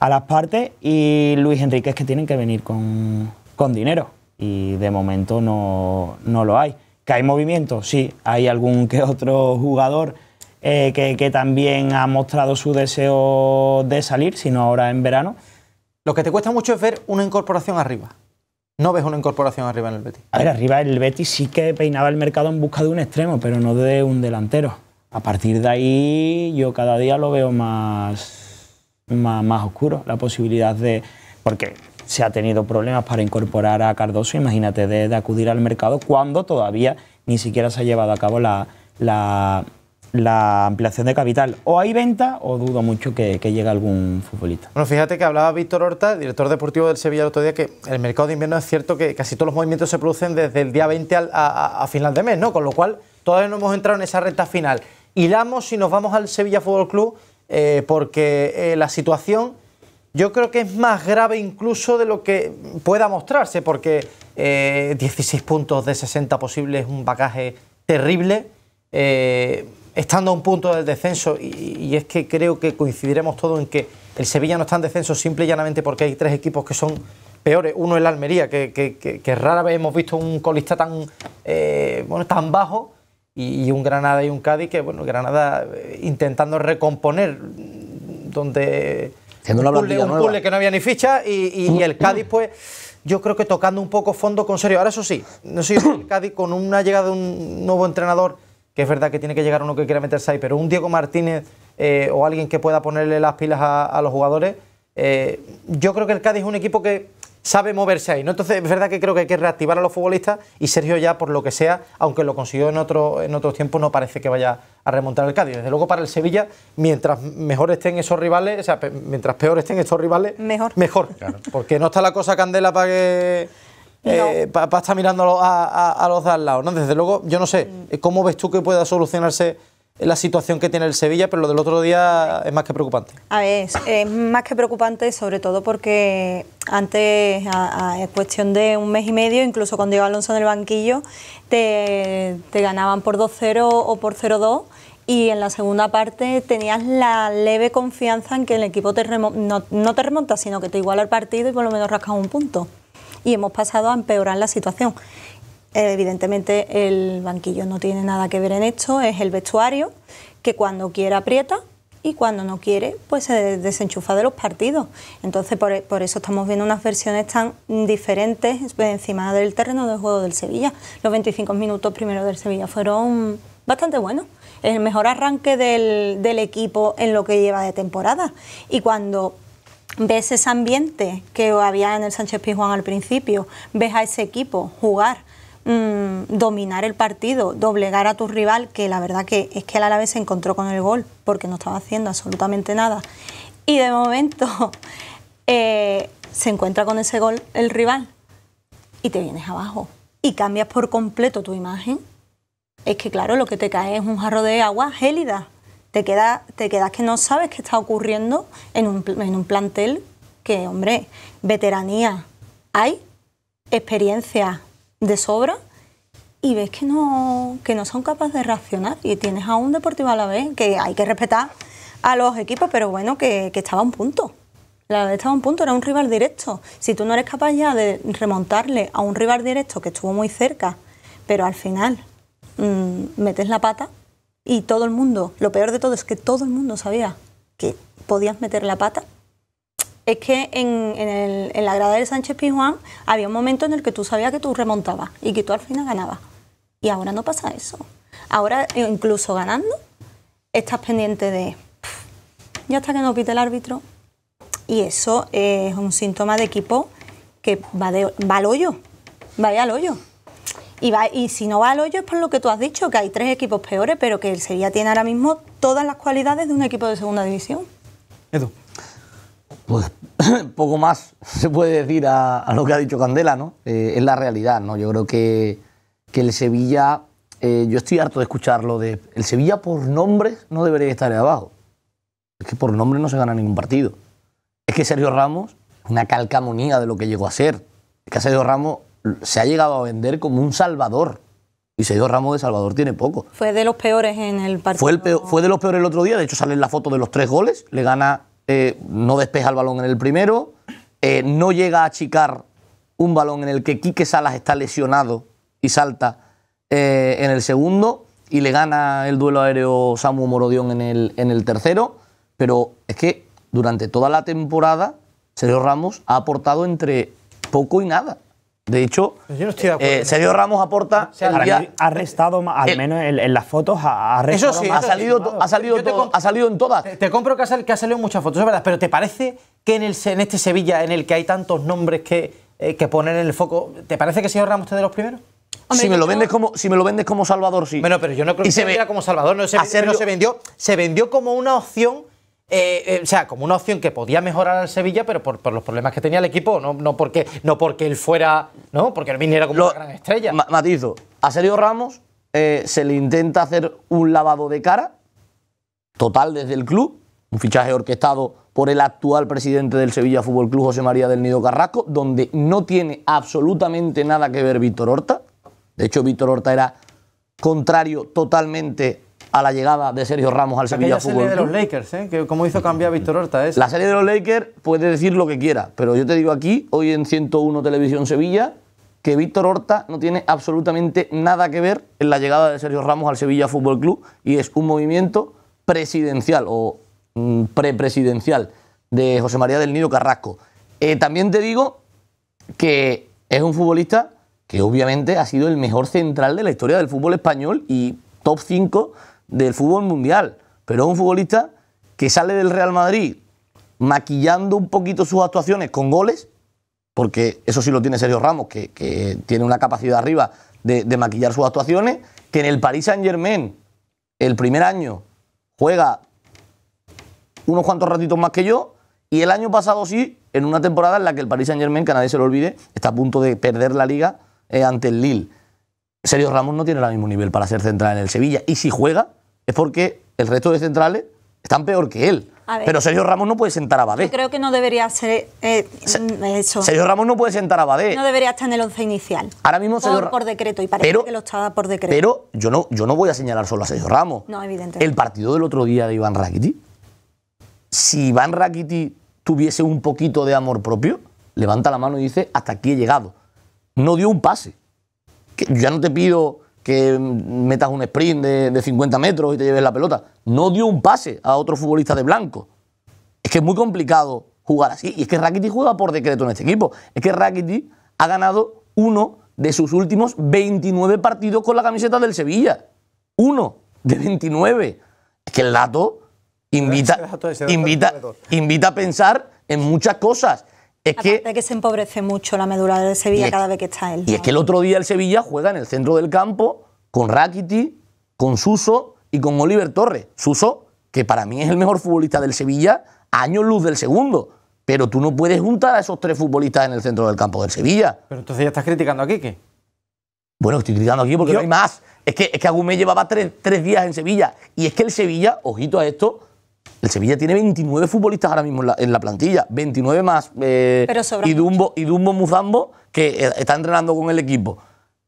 a las partes, y Luis Enrique es que tienen que venir con, dinero, y de momento no, no, lo hay. ¿Que hay movimiento? Sí, hay algún que otro jugador eh, que, que también ha mostrado su deseo de salir, sino ahora en verano. Lo que te cuesta mucho es ver una incorporación arriba no ves una incorporación arriba en el Betis. A ver, arriba el Betis sí que peinaba el mercado en busca de un extremo, pero no de un delantero. A partir de ahí yo cada día lo veo más, más, oscuro, la posibilidad de... Porque se ha tenido problemas para incorporar a Cardoso, imagínate de, de acudir al mercado cuando todavía ni siquiera se ha llevado a cabo la, la, la ampliación de capital. O hay venta o dudo mucho que, llegue algún futbolista. Bueno, fíjate que hablaba Víctor Horta, director deportivo del Sevilla el otro día, que el mercado de invierno es cierto que casi todos los movimientos se producen desde el día 20 a, final de mes, ¿no? Con lo cual todavía no hemos entrado en esa recta final. Hilamos y nos vamos al Sevilla Fútbol Club eh, porque eh, la situación yo creo que es más grave incluso de lo que pueda mostrarse porque 16 eh, puntos de 60 posibles es un bagaje terrible estando a un punto del descenso, y, es que creo que coincidiremos todos en que el Sevilla no está en descenso simple y llanamente porque hay tres equipos que son peores. Uno es la Almería, que, rara vez hemos visto un colista tan, eh, bueno, tan bajo, y, un Granada y un Cádiz que, bueno, Granada eh, intentando recomponer donde... un, que no había ni ficha y, el Cádiz, pues, yo creo que tocando un poco fondo con serio. Ahora, eso sí, no sé, el Cádiz con una llegada de un nuevo entrenador que es verdad que tiene que llegar uno que quiera meterse ahí, pero un Diego Martínez eh, o alguien que pueda ponerle las pilas a, los jugadores, eh, yo creo que el Cádiz es un equipo que sabe moverse ahí, ¿no? Entonces es verdad que creo que hay que reactivar a los futbolistas y Sergio ya, por lo que sea, aunque lo consiguió en, otro, en otros tiempos, no parece que vaya a remontar el Cádiz. Desde luego para el Sevilla, mientras mejor estén esos rivales, o sea, mientras peor estén esos rivales, mejor. Mejor. Porque no está la cosa candela para que eh, para mirando a, los de al lado. ¿no? Desde luego, yo no sé, mm. eh, ¿cómo ves tú que pueda solucionarse la situación que tiene el Sevilla? Pero lo del otro día es más que preocupante. A ver, es, más que preocupante, sobre todo porque antes, es cuestión de un mes y medio, incluso con Diego Alonso en el banquillo, te, ganaban por 2-0 o por 0-2 y en la segunda parte tenías la leve confianza en que el equipo no, no, te remonta, sino que te iguala el partido y por lo menos rascas un punto y hemos pasado a empeorar la situación. Eh, evidentemente el banquillo no tiene nada que ver en esto, es el vestuario que cuando quiere aprieta y cuando no quiere pues se desenchufa de los partidos. Entonces por, eso estamos viendo unas versiones tan diferentes encima del terreno del juego del Sevilla. Los 25 minutos primero del Sevilla fueron bastante buenos el mejor arranque del, del, equipo en lo que lleva de temporada. Y cuando ves ese ambiente que había en el Sánchez Pizjuán al principio, ves a ese equipo jugar, mm, dominar el partido, doblegar a tu rival, que la verdad que es que el vez se encontró con el gol porque no estaba haciendo absolutamente nada. Y de momento *laughs* eh, se encuentra con ese gol el rival y te vienes abajo y cambias por completo tu imagen. Es que claro, lo que te cae es un jarro de agua gélida te quedas, te quedas que no sabes qué está ocurriendo en un, en un plantel que, hombre, veteranía hay, experiencia de sobra y ves que no, no son capaces de reaccionar y tienes a un Deportivo a la vez que hay que respetar a los equipos, pero bueno, que, estaba un punto. La estaba a un punto, era un rival directo. Si tú no eres capaz ya de remontarle a un rival directo que estuvo muy cerca, pero al final mm, metes la pata, y todo el mundo, lo peor de todo es que todo el mundo sabía que podías meter la pata. Es que en, en, el, la grada de Sánchez Pizjuán había un momento en el que tú sabías que tú remontabas y que tú al final ganabas. Y ahora no pasa eso. Ahora, eh, incluso ganando, estás pendiente de. Ya está que no pide el árbitro. Y eso es un síntoma de equipo que va, de, va al hoyo. Vaya al hoyo. Y, va, y si no va al hoyo es por lo que tú has dicho, que hay tres equipos peores, pero que el Sevilla tiene ahora mismo todas las cualidades de un equipo de segunda división. Edu. Pues *coughs* poco más se puede decir a, lo que ha dicho Candela, ¿no? Eh, es la realidad, ¿no? Yo creo que, el Sevilla, eh, yo estoy harto de escucharlo de... El Sevilla por nombres no debería estar ahí abajo. Es que por nombre no se gana ningún partido. Es que Sergio Ramos, una calcamonía de lo que llegó a ser. Es que Sergio Ramos se ha llegado a vender como un salvador. Y Sergio Ramos de Salvador tiene poco. Fue de los peores en el partido. Fue, de los peores el otro día. De hecho, sale en la foto de los tres goles. Le gana, eh, no despeja el balón en el primero. Eh, no llega a achicar un balón en el que Quique Salas está lesionado y salta eh, en el segundo. Y le gana el duelo aéreo Samu Morodión en el, en el tercero. Pero es que durante toda la temporada, Sergio Ramos ha aportado entre poco y nada. De hecho, eh, Sergio Ramos aporta. O ha restado, al eh, menos en, las fotos, ha, ha salido, ha, salido ha salido en todas. Te, compro que ha, salido, en muchas fotos, es verdad, pero ¿te parece que en, el, en este Sevilla, en el que hay tantos nombres que, eh, que poner en el foco, ¿te parece que Sergio Ramos es de los primeros? si, me lo vendes como, si me lo vendes como Salvador, sí. Bueno, pero yo no creo que se, como Salvador, no se, no se vendió. Se vendió como una opción eh, eh, o sea, como una opción que podía mejorar al Sevilla, pero por, los problemas que tenía el equipo, no, no, porque, no porque él fuera, no, porque él viniera como una gran estrella. matizo, a Sergio Ramos eh, se le intenta hacer un lavado de cara, total desde el club, un fichaje orquestado por el actual presidente del Sevilla Fútbol Club, José María del Nido Carrasco, donde no tiene absolutamente nada que ver Víctor Horta. De hecho, Víctor Horta era contrario totalmente a la llegada de Sergio Ramos al Sevilla Fútbol Club. La serie de los Lakers, ¿eh? Que, ¿Cómo hizo cambiar Víctor Horta ¿eh? La serie de los Lakers puede decir lo que quiera, pero yo te digo aquí, hoy en 101 Televisión Sevilla, que Víctor Horta no tiene absolutamente nada que ver en la llegada de Sergio Ramos al Sevilla Fútbol Club y es un movimiento presidencial o pre mm, prepresidencial de José María del Nido Carrasco. Eh, también te digo que es un futbolista que obviamente ha sido el mejor central de la historia del fútbol español y top 5 del fútbol mundial, pero es un futbolista que sale del Real Madrid maquillando un poquito sus actuaciones con goles, porque eso sí lo tiene Sergio Ramos, que, tiene una capacidad arriba de, maquillar sus actuaciones, que en el Paris Saint Germain el primer año juega unos cuantos ratitos más que yo, y el año pasado sí, en una temporada en la que el Paris Saint Germain, que nadie se lo olvide, está a punto de perder la liga eh, ante el Lille. Sergio Ramos no tiene el mismo nivel para ser central en el Sevilla, y si juega, es porque el resto de centrales están peor que él. Pero Sergio Ramos no puede sentar a Badé. Yo creo que no debería ser eh, mm, eso. Sergio Ramos no puede sentar a Badé. No debería estar en el once inicial. Ahora mismo por, decreto, y parece que lo estaba por decreto. Pero yo no, yo no voy a señalar solo a Sergio Ramos. No, evidentemente. El partido del otro día de Iván Rakiti, si Iván Rakiti tuviese un poquito de amor propio, levanta la mano y dice, hasta aquí he llegado. No dio un pase. Que ya no te pido que metas un sprint de, 50 metros y te lleves la pelota. No dio un pase a otro futbolista de blanco. Es que es muy complicado jugar así. Y es que Rakiti juega por decreto en este equipo. Es que Rakiti ha ganado uno de sus últimos 29 partidos con la camiseta del Sevilla. Uno de 29. Es que el dato invita, *laughs* invita a pensar en muchas cosas. Es Aparte que, que se empobrece mucho la medula del Sevilla cada vez que está él. Y es que el otro día el Sevilla juega en el centro del campo con Rakiti, con Suso y con Oliver Torres. Suso, que para mí es el mejor futbolista del Sevilla, año luz del segundo. Pero tú no puedes juntar a esos tres futbolistas en el centro del campo del Sevilla. Pero entonces ya estás criticando aquí qué Bueno, estoy criticando aquí porque no hay más. Es que, es que Agumé llevaba tres días en Sevilla. Y es que el Sevilla, ojito a esto, el Sevilla tiene 29 futbolistas ahora mismo en la, plantilla, 29 más. Eh, y Dumbo, y Dumbo Muzambo, que eh, está entrenando con el equipo.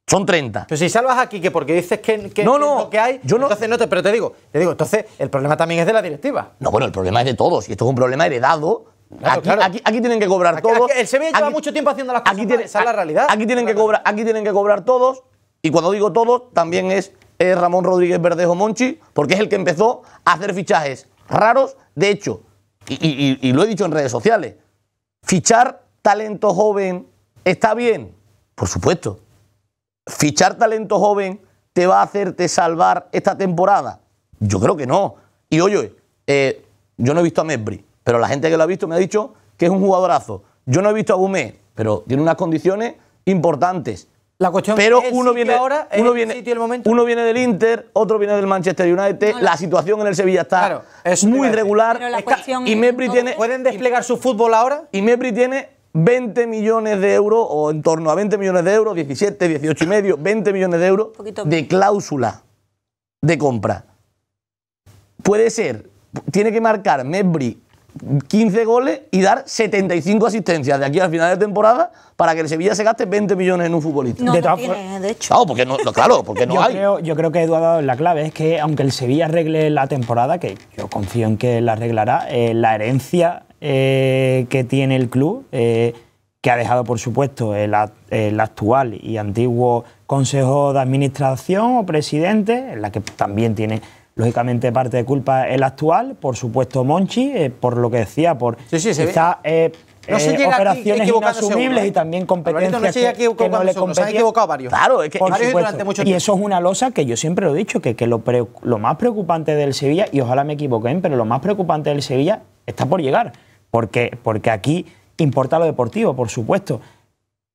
Son 30. Pero si salvas aquí, que porque dices que, no, no, que hay, yo no, entonces no pero te digo, te digo, entonces el problema también es de la directiva. No, bueno, el problema es de todos. Y esto es un problema heredado. aquí, tienen que cobrar todos. el Sevilla lleva mucho tiempo haciendo las cosas. Aquí la realidad. Aquí tienen, que cobrar, aquí tienen que cobrar todos. Y cuando digo todos, también es Ramón Rodríguez Verdejo Monchi, porque es el que empezó a hacer fichajes raros. De hecho, y, lo he dicho en redes sociales, fichar talento joven está bien, por supuesto. Fichar talento joven te va a hacerte salvar esta temporada. Yo creo que no. Y oye, eh, yo no he visto a Mesbri, pero la gente que lo ha visto me ha dicho que es un jugadorazo. Yo no he visto a Bumé, pero tiene unas condiciones importantes. La cuestión Pero uno viene ahora, uno viene, del Inter, otro viene del Manchester United. la situación en el Sevilla está es muy regular. Y Mebri tiene pueden desplegar su fútbol ahora. Y Mebri tiene 20 millones de euros o en torno a 20 millones de euros, 17, 18 y medio, 20 millones de euros de cláusula de compra. Puede ser, tiene que marcar Mebri 15 goles y dar 75 asistencias de aquí al final de temporada para que el Sevilla se gaste 20 millones en un futbolista. No, de, tiene, de hecho. Claro, porque no, porque yo Creo, yo creo que Eduardo ha dado la clave. Es que aunque el Sevilla arregle la temporada, que yo confío en que la arreglará, eh, la herencia eh, que tiene el club, eh, que ha dejado, por supuesto, el, el actual y antiguo consejo de administración o presidente, en la que también tiene Lógicamente, parte de culpa el actual, por supuesto, Monchi, eh, por lo que decía, por sí, eh, eh, operaciones inasumibles y también competencias que, no le competían. han equivocado varios. Claro, es que por durante mucho Y eso es una losa que yo siempre lo he dicho, que, que lo, lo más preocupante del Sevilla, y ojalá me equivoquen, pero lo más preocupante del Sevilla está por llegar. Porque, porque aquí importa lo deportivo, por supuesto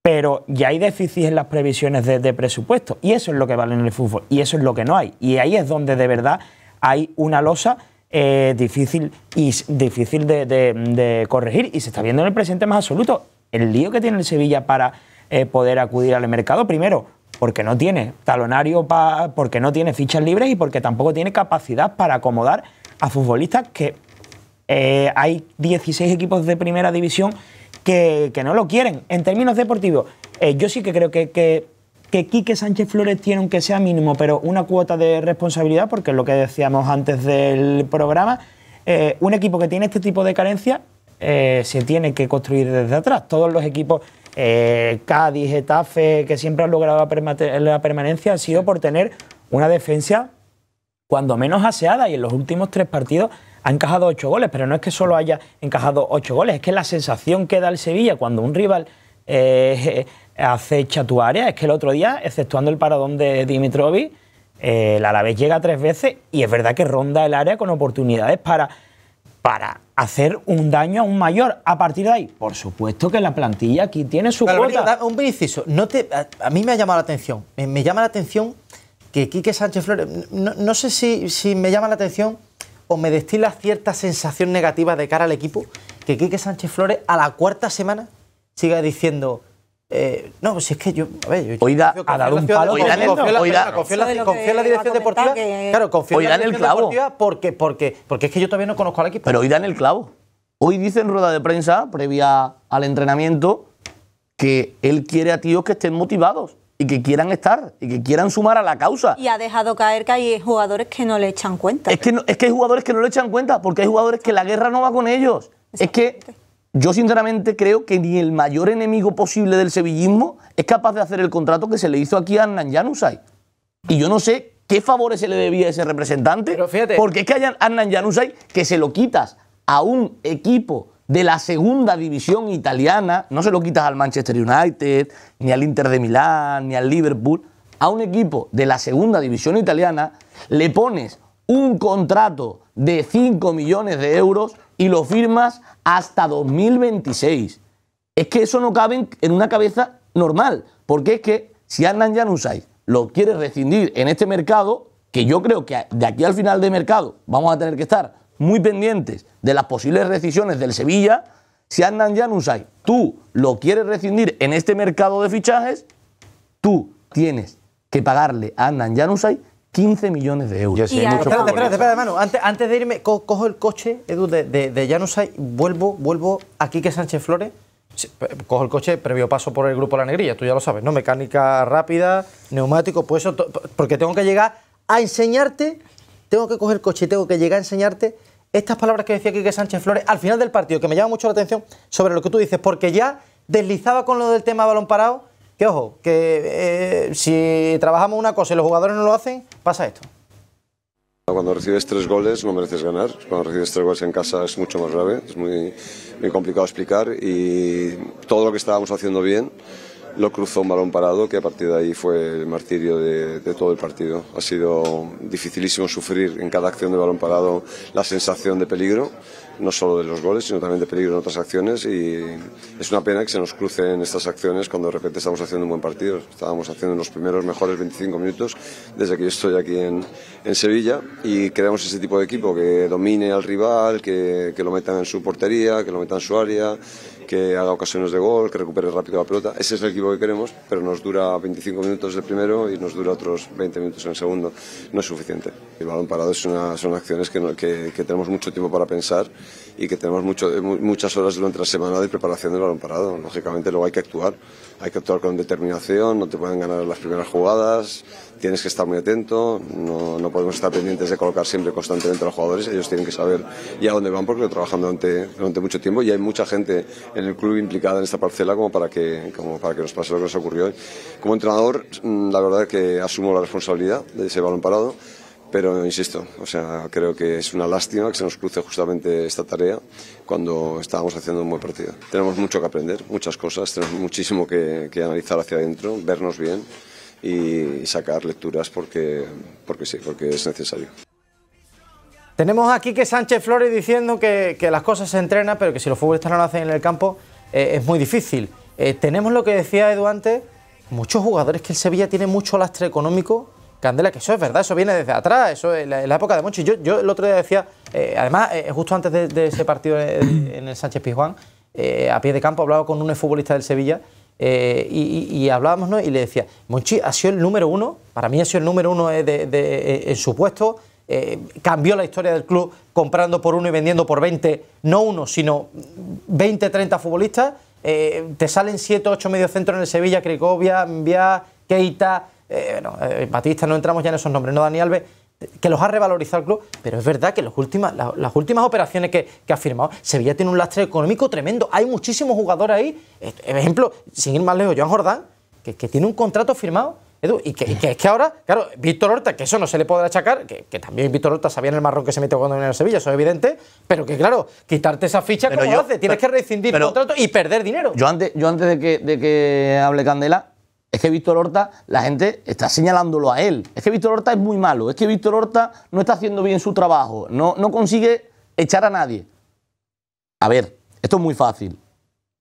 pero ya hay déficit en las previsiones de, presupuesto y eso es lo que vale en el fútbol y eso es lo que no hay y ahí es donde de verdad hay una losa eh, difícil y difícil de, corregir y se está viendo en el presente más absoluto el lío que tiene el Sevilla para eh, poder acudir al mercado primero porque no tiene talonario porque no tiene fichas libres y porque tampoco tiene capacidad para acomodar a futbolistas que eh, hay 16 equipos de primera división que, no lo quieren. En términos deportivos, eh, yo sí que creo que, que, Quique Sánchez Flores tiene, un que sea mínimo, pero una cuota de responsabilidad, porque es lo que decíamos antes del programa. Eh, un equipo que tiene este tipo de carencia... Eh, se tiene que construir desde atrás. Todos los equipos, Cádiz, Getafe, que siempre han logrado la permanencia, ...han sido por tener una defensa cuando menos aseada y en los últimos tres partidos ha encajado ocho goles, pero no es que solo haya encajado ocho goles, es que la sensación que da el Sevilla cuando un rival eh, *laughs* hace acecha tu área es que el otro día, exceptuando el paradón de Dimitrovic, eh, el Alavés llega tres veces y es verdad que ronda el área con oportunidades para, para hacer un daño aún mayor. A partir de ahí, por supuesto que la plantilla aquí tiene su pero, Un preciso, a, mí me ha llamado la atención, me, llama la atención que Quique Sánchez Flores, no, sé si, si me llama la atención o me destila cierta sensación negativa de cara al equipo que Quique Sánchez Flores a la cuarta semana siga diciendo eh, no, pues si es que yo. A ver, yo hoy da, confío, dar un palo. en la dirección deportiva. Claro, confío en la dirección el clavo. deportiva porque, porque, porque es que yo todavía no conozco al equipo. Pero hoy en el clavo. Hoy dice en rueda de prensa, previa al entrenamiento, que él quiere a tíos que estén motivados y que quieran estar y que quieran sumar a la causa. Y ha dejado caer que hay jugadores que no le echan cuenta. Es que, es que hay jugadores que no le echan cuenta porque hay jugadores que la guerra no va con ellos. Es que yo sinceramente creo que ni el mayor enemigo posible del sevillismo es capaz de hacer el contrato que se le hizo aquí a annan Yanusay. Y yo no sé qué favores se le debía a ese representante. Pero fíjate. Porque es que hay Yanusay que se lo quitas a un equipo de la segunda división italiana, no se lo quitas al Manchester United, ni al Inter de Milán, ni al Liverpool, a un equipo de la segunda división italiana le pones un contrato de 5 millones de euros y lo firmas hasta 2026. Es que eso no cabe en una cabeza normal, porque es que si no Januzaj lo quiere rescindir en este mercado, que yo creo que de aquí al final de mercado vamos a tener que estar muy pendientes de las posibles rescisiones del Sevilla, si Andan Januzaj tú lo quieres rescindir en este mercado de fichajes, tú tienes que pagarle a Andan Januzaj 15 millones de euros. Espera, espérate, espérate, Antes, antes de irme, cojo el coche, Edu, de, de, Januzaj, vuelvo, vuelvo aquí que Sánchez Flores. cojo el coche previo paso por el grupo La Negrilla, tú ya lo sabes, ¿no? Mecánica rápida, neumático, pues eso, porque tengo que llegar a enseñarte tengo que coger coche y tengo que llegar a enseñarte estas palabras que decía Quique Sánchez Flores al final del partido, que me llama mucho la atención sobre lo que tú dices, porque ya deslizaba con lo del tema balón parado, que ojo, que eh, si trabajamos una cosa y los jugadores no lo hacen, pasa esto. Cuando recibes tres goles no mereces ganar, cuando recibes tres goles en casa es mucho más grave, es muy, muy complicado explicar y todo lo que estábamos haciendo bien lo cruzó un balón parado, que a partir de ahí fue el martirio de, todo el partido. Ha sido dificilísimo sufrir en cada acción de balón parado la sensación de peligro, no solo de los goles, sino también de peligro en otras acciones. Y es una pena que se nos crucen estas acciones cuando de repente estamos haciendo un buen partido. Estábamos haciendo los primeros mejores 25 minutos desde que yo estoy aquí en, Sevilla y creamos ese tipo de equipo que domine al rival, que, que lo metan en su portería, que lo metan en su área que haga ocasiones de gol, que recupere rápido la pelota. Ese es el equipo que queremos, pero nos dura 25 minutos el primero y nos dura otros 20 minutos en el segundo. No es suficiente. El balón parado es una, son acciones que, tenemos mucho tiempo para pensar y que tenemos mucho, muchas horas durante la semana de preparación del balón parado. Lógicamente luego hay que actuar hay que actuar con determinación, no te pueden ganar las primeras jugadas, tienes que estar muy atento, no, podemos estar pendientes de colocar siempre constantemente a los jugadores, ellos tienen que saber ya dónde van porque lo trabajan durante, mucho tiempo y hay mucha gente en el club implicada en esta parcela como para que, como para que nos pase lo que nos ocurrió hoy. Como entrenador, mm, la verdad es que asumo la responsabilidad de ese balón parado. Pero insisto, o sea, creo que es una lástima que se nos cruce justamente esta tarea cuando estábamos haciendo un buen partido. Tenemos mucho que aprender, muchas cosas, tenemos muchísimo que, analizar hacia adentro, vernos bien y sacar lecturas porque, porque sí, porque es necesario. Tenemos aquí que Sánchez Flores diciendo que, las cosas se entrenan, pero que si los futbolistas no lo hacen en el campo eh, es muy difícil. Eh, tenemos lo que decía Edu antes, muchos jugadores que el Sevilla tiene mucho lastre económico Candela, que eso es verdad, eso viene desde atrás, eso es la, época de Monchi. Yo, el otro día decía, eh, además, eh, justo antes de, ese partido en el Sánchez Pizjuán, eh, a pie de campo, hablaba con un futbolista del Sevilla y, hablábamos ¿no? y le decía, Monchi ha sido el número uno, para mí ha sido el número uno de, de, en su puesto, cambió la historia del club comprando por uno y vendiendo por 20, no uno, sino 20, 30 futbolistas, te salen 7, 8 mediocentros en el Sevilla, Cricovia, Mbia, Keita, eh, bueno, eh, Batista, no entramos ya en esos nombres, no Dani Alves, que los ha revalorizado el club, pero es verdad que las últimas operaciones que, ha firmado, Sevilla tiene un lastre económico tremendo, hay muchísimos jugadores ahí, eh, ejemplo, sin ir más lejos, Joan Jordán, que, tiene un contrato firmado Edu, y que, es que ahora, claro, Víctor Horta, que eso no se le podrá achacar, que, también Víctor Horta sabía en el marrón que se metió cuando viene a Sevilla, eso es evidente, pero que claro, quitarte esa ficha, ¿cómo lo hace? Tienes que rescindir el contrato y perder dinero. Yo antes, yo antes de, que, de que hable Candela, es que Víctor Horta, la gente está señalándolo a él. Es que Víctor Horta es muy malo, es que Víctor Horta no está haciendo bien su trabajo, no, no consigue echar a nadie. A ver, esto es muy fácil.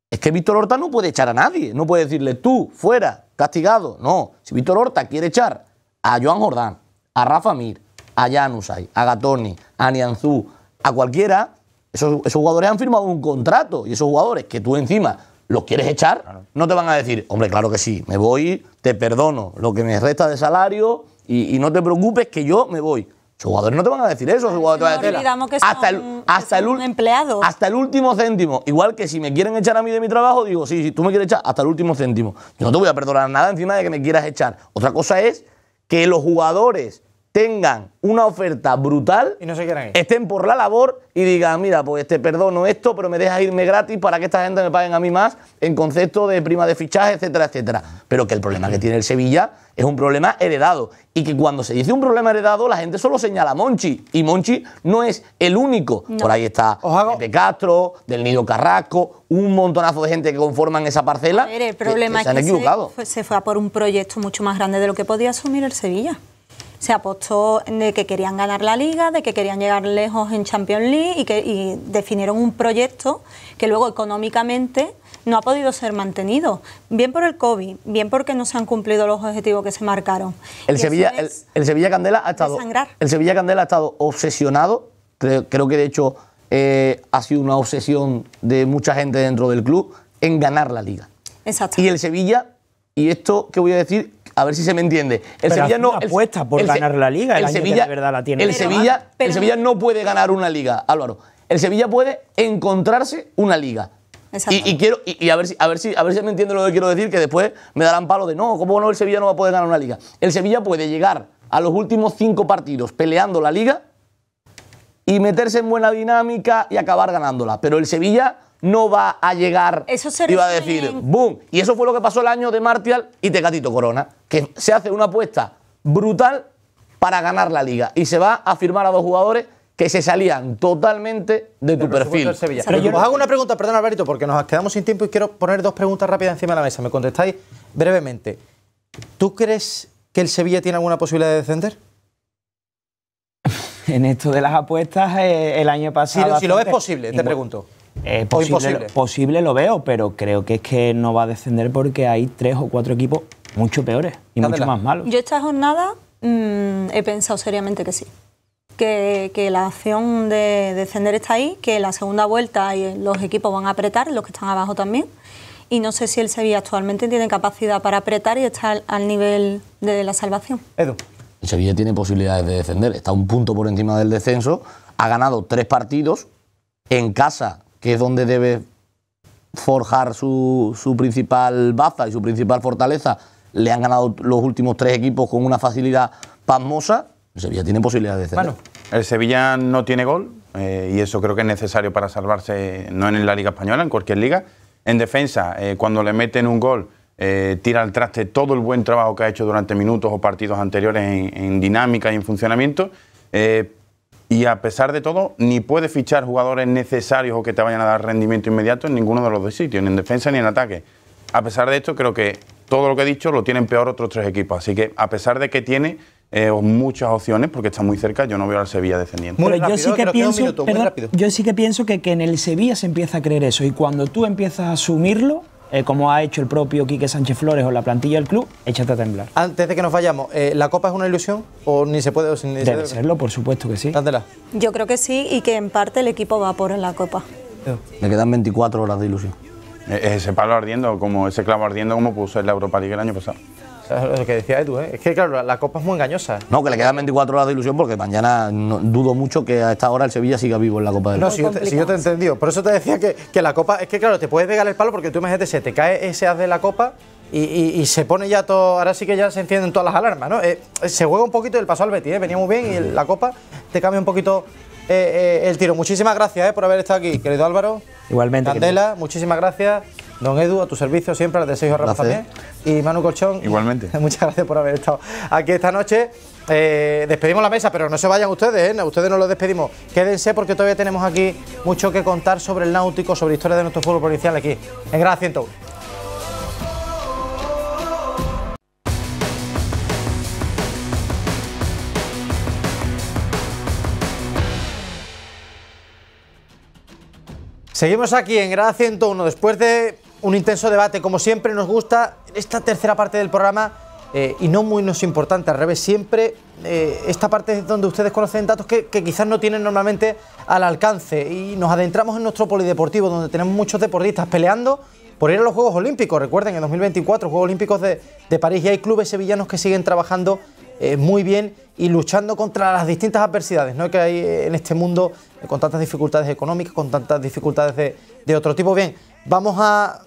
Es que Víctor Horta no puede echar a nadie, no puede decirle tú, fuera, castigado. No, si Víctor Horta quiere echar a Joan Jordán, a Rafa Mir, a Janusay, a Gatoni, a Nianzú, a cualquiera, esos jugadores han firmado un contrato y esos jugadores que tú encima ¿Lo quieres echar, no te van a decir, hombre, claro que sí, me voy, te perdono lo que me resta de salario y, no te preocupes que yo me voy. Los jugadores no te van a decir eso, los jugadores te van a decir hasta el, hasta empleado. Hasta el último céntimo. Igual que si me quieren echar a mí de mi trabajo, digo, sí, si tú me quieres echar hasta el último céntimo. Yo no te voy a perdonar nada encima de que me quieras echar. Otra cosa es que los jugadores tengan una oferta brutal, y no se estén por la labor y digan, mira, pues te este, perdono esto, pero me dejas irme gratis para que esta gente me paguen a mí más en concepto de prima de fichaje, etcétera, etcétera. Pero que el problema que tiene el Sevilla es un problema heredado y que cuando se dice un problema heredado la gente solo señala Monchi y Monchi no es el único. Por ahí está de Castro, del Nido Carrasco, un montonazo de gente que conforman esa parcela. el problema que, se, han se fue a por un proyecto mucho más grande de lo que podía asumir el Sevilla se apostó de que querían ganar la liga, de que querían llegar lejos en Champions League y que definieron un proyecto que luego económicamente no ha podido ser mantenido, bien por el COVID, bien porque no se han cumplido los objetivos que se marcaron. El, Sevilla, el, Sevilla Candela ha estado el Sevilla Candela ha estado obsesionado, creo, que de hecho eh, ha sido una obsesión de mucha gente dentro del club en ganar la liga. Exacto. Y el Sevilla, y esto que voy a decir, a ver si se me entiende. El Sevilla no apuesta por ganar la liga. El, Sevilla verdad la tiene. El Sevilla, el Sevilla no puede ganar una liga, Álvaro. El Sevilla puede encontrarse una liga. Y, y, quiero y, a ver si a ver si a ver si me entiende lo que quiero decir que después me darán palo de no cómo no el Sevilla no va a poder ganar una liga. El Sevilla puede llegar a los últimos cinco partidos peleando la liga y meterse en buena dinámica y acabar ganándola. Pero el Sevilla no va a llegar. Eso se iba a decir, boom. Y eso fue lo que pasó el año de Martial y Tecatito Corona, que se hace una apuesta brutal para ganar la liga y se va a firmar a dos jugadores que se salían totalmente de tu perfil. Pero yo os hago una pregunta, perdón Alberto, porque nos quedamos sin tiempo y quiero poner dos preguntas rápidas encima de la mesa. Me contestáis brevemente. ¿Tú crees que el Sevilla tiene alguna posibilidad de descender? *laughs* en esto de las apuestas eh, el año pasado. Si, si lo ves posible, te pregunto. Es eh, posible, posible lo veo, pero creo que es que no va a descender porque hay tres o cuatro equipos mucho peores y mucho más malos. Yo esta jornada mm, he pensado seriamente que sí. Que, la acción de descender está ahí, que la segunda vuelta los equipos van a apretar, los que están abajo también. Y no sé si el Sevilla actualmente tiene capacidad para apretar y estar al nivel de la salvación. Edu. El Sevilla tiene posibilidades de descender. Está un punto por encima del descenso. Ha ganado tres partidos. En casa que es donde debe forjar su, principal baza y su principal fortaleza, le han ganado los últimos tres equipos con una facilidad pasmosa, el Sevilla tiene posibilidades de ceder. el Sevilla no tiene gol, eh, y eso creo que es necesario para salvarse, no en la Liga Española, en cualquier liga. En defensa, eh, cuando le meten un gol, eh, tira al traste todo el buen trabajo que ha hecho durante minutos o partidos anteriores en, en dinámica y en funcionamiento y a pesar de todo, ni puede fichar jugadores necesarios o que te vayan a dar rendimiento inmediato en ninguno de los dos sitios, ni en defensa ni en ataque. A pesar de esto, creo que todo lo que he dicho lo tienen peor otros tres equipos. Así que, a pesar de que tiene eh, muchas opciones, porque está muy cerca, yo no veo al Sevilla descendiendo. yo, sí que pienso, yo sí que pienso que en el Sevilla se empieza a creer eso y cuando tú empiezas a asumirlo, eh, como ha hecho el propio Quique Sánchez Flores o la plantilla del club, échate a temblar. Antes de que nos vayamos, eh, ¿la Copa es una ilusión o ni se puede? Debe serlo, por supuesto que sí. Yo creo que sí y que en parte el equipo va por la Copa. Me quedan 24 horas de ilusión. Ese palo ardiendo, como ese clavo ardiendo como puso en la Europa League el año pasado lo que decía tú, ¿eh? es que claro, la Copa es muy engañosa. No, que le quedan 24 horas de ilusión porque mañana dudo mucho que a esta hora el Sevilla siga vivo en la Copa del Rey. No, si yo, te, he entendido. Por eso te decía que, la Copa, es que claro, te puedes pegar el palo porque tú imagínate, se te cae ese haz de la Copa y, se pone ya todo, ahora sí que ya se encienden todas las alarmas, ¿no? Eh, eh, se juega un poquito el paso al Betis, ¿eh? venía muy bien y la Copa te cambia un poquito eh, el tiro. Muchísimas gracias por haber estado aquí, querido Álvaro. Igualmente. Candela, muchísimas gracias. Don Edu, a tu servicio siempre, de seis Ramos también. Y Manu Colchón. Igualmente. *laughs* Muchas gracias por haber estado aquí esta noche. Eh, despedimos la mesa, pero no se vayan ustedes, ¿eh? ustedes no los despedimos. Quédense porque todavía tenemos aquí mucho que contar sobre el náutico, sobre la historia de nuestro fútbol provincial aquí, en Grada 101. Seguimos aquí en Grada 101 después de un intenso debate, como siempre nos gusta, esta tercera parte del programa eh, y no muy nos importante, al revés, siempre eh, esta parte es donde ustedes conocen datos que, quizás no tienen normalmente al alcance y nos adentramos en nuestro polideportivo donde tenemos muchos deportistas peleando por ir a los Juegos Olímpicos, recuerden, en 2024, Juegos Olímpicos de, de París y hay clubes sevillanos que siguen trabajando eh, muy bien y luchando contra las distintas adversidades ¿no? que hay en este mundo, con tantas dificultades económicas, con tantas dificultades de, de otro tipo. Bien, vamos a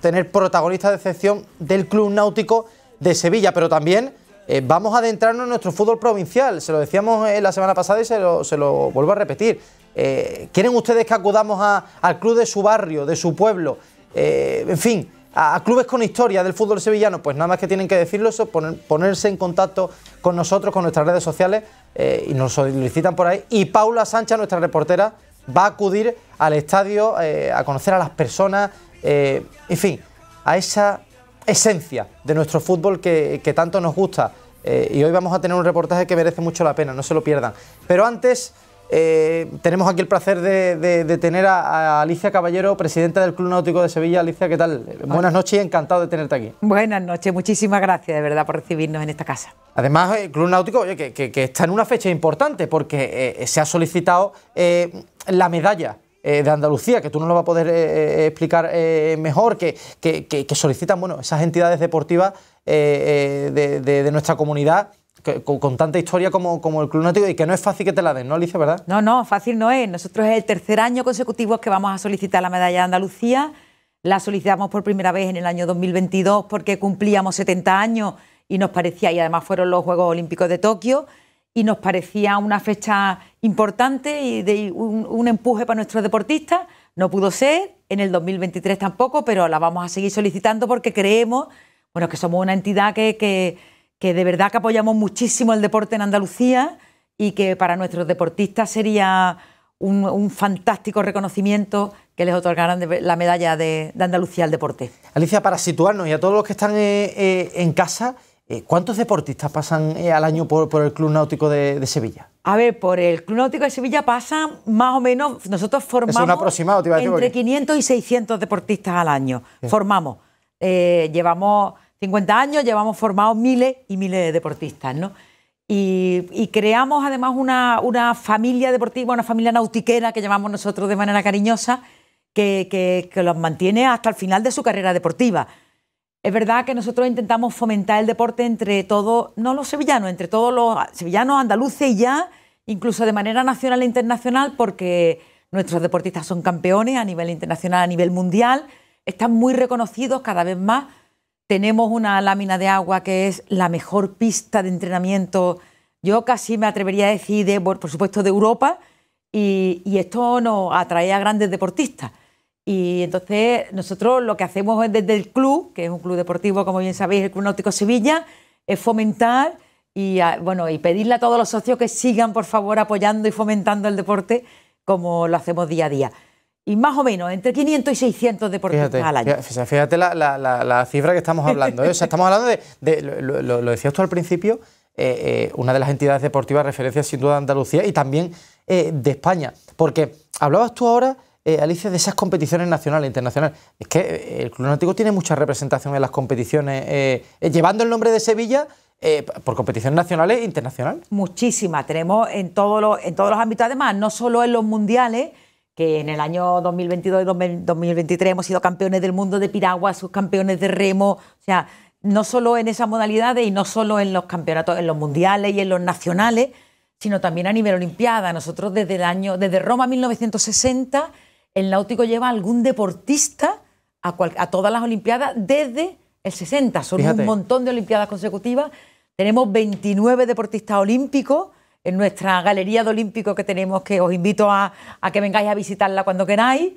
tener protagonistas de excepción del Club Náutico de Sevilla, pero también eh, vamos a adentrarnos en nuestro fútbol provincial. Se lo decíamos eh, la semana pasada y se lo, vuelvo a repetir. Eh, ¿Quieren ustedes que acudamos a, al club de su barrio, de su pueblo? en fin, a, clubes con historia del fútbol sevillano. Pues nada más que tienen que decirlo eso, ponerse en contacto con nosotros, con nuestras redes sociales y nos solicitan por ahí. Y Paula Sancha, nuestra reportera, va a acudir al estadio a conocer a las personas, eh, en fin, a esa esencia de nuestro fútbol que, tanto nos gusta. Eh, y hoy vamos a tener un reportaje que merece mucho la pena, no se lo pierdan. Pero antes, eh, tenemos aquí el placer de, tener a, Alicia Caballero, presidenta del Club Náutico de Sevilla. Alicia, ¿qué tal? Buenas noches y encantado de tenerte aquí. Buenas noches, muchísimas gracias de verdad por recibirnos en esta casa. Además, el Club Náutico, que, está en una fecha importante porque se ha solicitado la medalla eh, de Andalucía, que tú no lo vas a poder eh, eh, explicar mejor, que, solicitan bueno, esas entidades deportivas de, nuestra comunidad. con, tanta historia como, como el Club Náutico y que no es fácil que te la den, ¿no, Alicia, verdad? No, no, fácil no es. Nosotros es el tercer año consecutivo que vamos a solicitar la medalla de Andalucía. La solicitamos por primera vez en el año 2022 porque cumplíamos 70 años y nos parecía, y además fueron los Juegos Olímpicos de Tokio, y nos parecía una fecha importante y de un, empuje para nuestros deportistas. No pudo ser, en el 2023 tampoco, pero la vamos a seguir solicitando porque creemos bueno, que somos una entidad que, de verdad que apoyamos muchísimo el deporte en Andalucía y que para nuestros deportistas sería un, fantástico reconocimiento que les otorgaran la medalla de, Andalucía al deporte. Alicia, para situarnos y a todos los que están eh, eh, en casa, eh, ¿Cuántos deportistas pasan eh, al año por, el Club Náutico de, Sevilla? A ver, por el Club Náutico de Sevilla pasan más o menos, nosotros formamos entre 500 y 600 deportistas al año. Formamos, eh, llevamos 50 años, llevamos formados miles y miles de deportistas, ¿no? Y, creamos además una, familia deportiva, una familia nautiquera que llamamos nosotros de manera cariñosa, que los mantiene hasta el final de su carrera deportiva. Es verdad que nosotros intentamos fomentar el deporte entre todos, no los sevillanos, entre todos los sevillanos, andaluces y ya, incluso de manera nacional e internacional, porque nuestros deportistas son campeones a nivel internacional, a nivel mundial, están muy reconocidos cada vez más. Tenemos una lámina de agua que es la mejor pista de entrenamiento, yo casi me atrevería a decir, por supuesto, de Europa, y, y esto nos atrae a grandes deportistas. Y entonces nosotros lo que hacemos desde el club, que es un club deportivo, como bien sabéis, el Club Náutico Sevilla, es fomentar y, ah, bueno, y pedirle a todos los socios que sigan, por favor, apoyando y fomentando el deporte como lo hacemos día a día. Y más o menos, entre 500 y 600 deportistas al año. Fíjate, la, cifra que estamos hablando. ¿eh? O sea, estamos hablando de, lo, decías tú al principio, eh, eh, una de las entidades deportivas referencias referencia sin duda de Andalucía y también de España. Porque hablabas tú ahora eh, Alicia, de esas competiciones nacionales e internacionales. Es que eh, el Club Náutico tiene mucha representación en las competiciones, eh, eh, llevando el nombre de Sevilla por competiciones nacionales e internacionales. Muchísima, tenemos en, todos los, en todos los ámbitos, además, no solo en los mundiales, que en el año 2022 y 2023 hemos sido campeones del mundo de piragua, subcampeones de remo, o sea, no solo en esas modalidades y no solo en los campeonatos, en los mundiales y en los nacionales, sino también a nivel olimpiada. Nosotros desde el año, desde Roma 1960 el náutico lleva algún deportista a, todas las Olimpiadas desde el 60. Son un montón de Olimpiadas consecutivas. Tenemos 29 deportistas olímpicos en nuestra galería de olímpicos que tenemos, que os invito a, que vengáis a visitarla cuando queráis.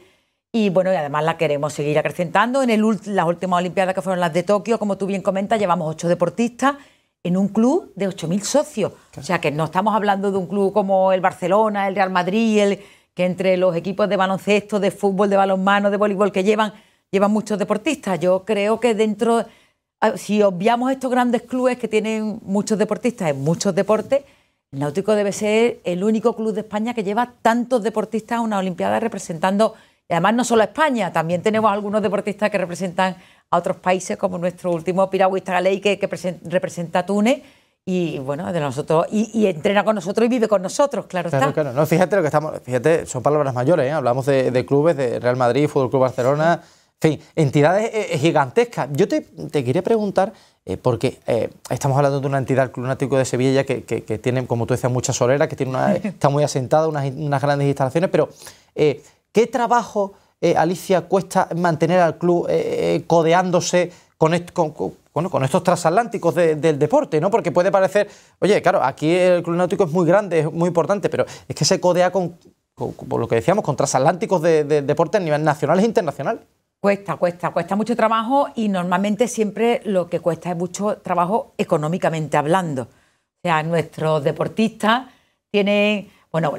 Y bueno, y además la queremos seguir acrecentando. En las últimas Olimpiadas que fueron las de Tokio, como tú bien comentas, llevamos 8 deportistas en un club de 8.000 socios. O sea que no estamos hablando de un club como el Barcelona, el Real Madrid, el, que entre los equipos de baloncesto, de fútbol, de balonmano, de voleibol que llevan, llevan muchos deportistas. Yo creo que dentro, ah, si obviamos estos grandes clubes que tienen muchos deportistas en muchos deportes, el Náutico debe ser el único club de España que lleva tantos deportistas a una Olimpiada representando, y además no solo a España, también tenemos algunos deportistas que representan a otros países, como nuestro último piragüista Galey que representa a Túnez y bueno, de nosotros, y, entrena con nosotros y vive con nosotros, claro, claro Claro, no, fíjate lo que estamos, fíjate, son palabras mayores, ¿eh? hablamos de, clubes, de Real Madrid, Fútbol Club Barcelona, en fin, entidades eh, eh, gigantescas. Yo te, te quería preguntar, porque estamos hablando de una entidad, el Club Náutico de Sevilla, que, que, que, tiene, como tú decías, mucha solera, que tiene una, está muy asentada, unas, unas grandes instalaciones, pero ¿qué trabajo, Alicia, cuesta mantener al club codeándose? con, estos transatlánticos de, del deporte, ¿no? Porque puede parecer, oye, claro, aquí el Club Náutico es muy grande, es muy importante, pero es que se codea con, por lo que decíamos, con transatlánticos de, deporte a nivel nacional e internacional. Cuesta, cuesta, cuesta mucho trabajo y normalmente siempre lo que cuesta es mucho trabajo económicamente hablando. O sea, nuestros deportistas tienen, bueno,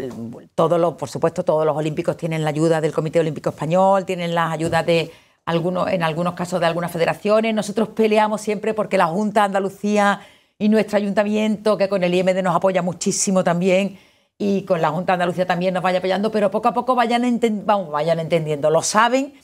todos los, por supuesto, todos los olímpicos tienen la ayuda del Comité Olímpico Español, tienen las ayudas de en algunos casos de algunas federaciones. Nosotros peleamos siempre porque la Junta de Andalucía y nuestro ayuntamiento, que con el IMD nos apoya muchísimo también, y con la Junta de Andalucía también nos vaya apoyando, pero poco a poco vayan, vayan entendiendo, lo saben,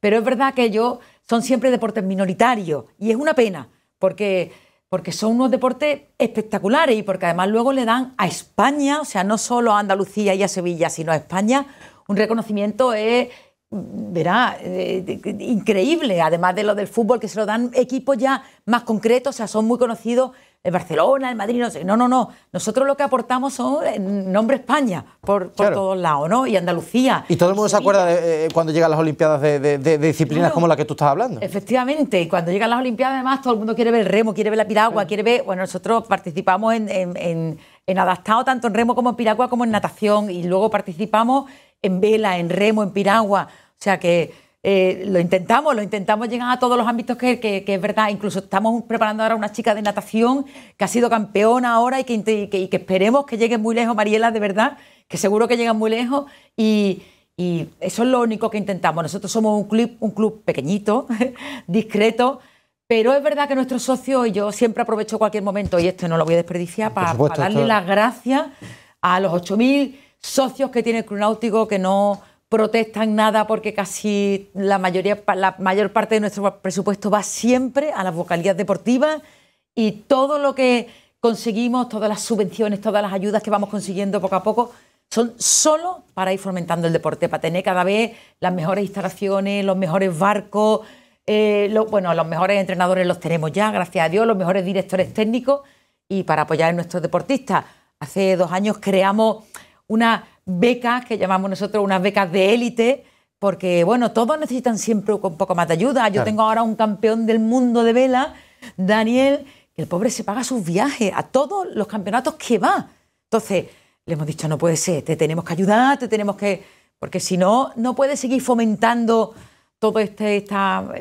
pero es verdad que ellos son siempre deportes minoritarios y es una pena, porque, porque son unos deportes espectaculares y porque además luego le dan a España, o sea, no solo a Andalucía y a Sevilla, sino a España, un reconocimiento... es... Eh, verá, eh, increíble, además de lo del fútbol, que se lo dan equipos ya más concretos, o sea, son muy conocidos, el Barcelona, el Madrid, no sé, no, no, no, nosotros lo que aportamos son eh, nombre España, por, todos lados, ¿no? Y Andalucía. Y todo el mundo se acuerda eh, cuando llegan las Olimpiadas de, disciplinas como la que tú estás hablando. Efectivamente, y cuando llegan las Olimpiadas, además, todo el mundo quiere ver el remo, quiere ver la piragua, quiere ver, bueno, nosotros participamos en, en en adaptado tanto en remo como en piragua como en natación y luego participamos en vela, en remo, en piragua. O sea que eh, lo intentamos, lo intentamos llegar a todos los ámbitos que, que, es verdad. Incluso estamos preparando ahora una chica de natación que ha sido campeona ahora y que, esperemos que llegue muy lejos, Mariela, de verdad, que seguro que llega muy lejos. Y, eso es lo único que intentamos. Nosotros somos un club, un club pequeñito, *laughs* discreto. Pero es verdad que nuestro socio, y yo siempre aprovecho cualquier momento, y esto no lo voy a desperdiciar, para, darle las gracias a los 8.000 socios que tiene el Náutico que no protestan nada porque casi la, mayoría, la mayor parte de nuestro presupuesto va siempre a las vocalías deportivas y todo lo que conseguimos, todas las subvenciones, todas las ayudas que vamos consiguiendo poco a poco, son solo para ir fomentando el deporte, para tener cada vez las mejores instalaciones, los mejores barcos, eh, bueno, los mejores entrenadores los tenemos ya, gracias a Dios, los mejores directores técnicos y para apoyar a nuestros deportistas. Hace dos años creamos unas becas que llamamos nosotros unas becas de élite, porque bueno, todos necesitan siempre un poco más de ayuda. Yo tengo ahora un campeón del mundo de vela, Daniel, que el pobre se paga sus viajes a todos los campeonatos que va. Entonces, le hemos dicho, no puede ser, te tenemos que ayudar, te tenemos que... Porque si no, no puedes seguir fomentando todo este,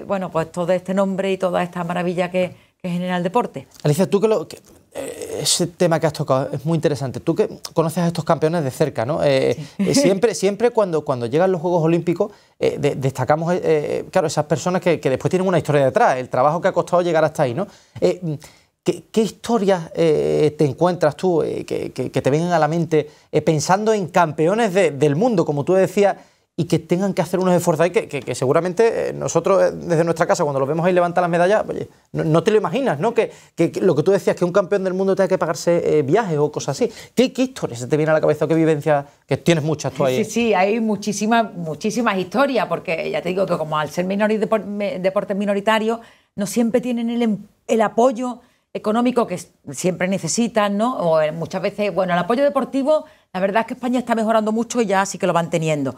bueno, pues todo este nombre y toda esta maravilla que, que genera el deporte. Alicia, tú que lo, eh, ese tema que has tocado es muy interesante. Tú que conoces a estos campeones de cerca, ¿no? Eh, eh, *laughs* siempre, siempre cuando, cuando llegan los Juegos Olímpicos destacamos, claro, esas personas que, después tienen una historia detrás, el trabajo que ha costado llegar hasta ahí, ¿no? ¿qué, historias te encuentras tú que, te vengan a la mente pensando en campeones del mundo, como tú decías? y que tengan que hacer unos esfuerzos ahí que, seguramente eh, nosotros eh, desde nuestra casa cuando los vemos ahí levantar las medallas, no, te lo imaginas, ¿no? Que, lo que tú decías, que un campeón del mundo tenga que pagarse eh, viajes o cosas así. ¿Qué, ¿Qué, historia te viene a la cabeza o qué vivencia? Que tienes muchas tú ahí. Sí, sí, hay muchísimas, muchísimas historias, porque ya te digo que como al ser deportes minoritarios, no siempre tienen el, em-, el apoyo económico que siempre necesitan, ¿no? O muchas veces, bueno, el apoyo deportivo, la verdad es que España está mejorando mucho y ya sí que lo van teniendo.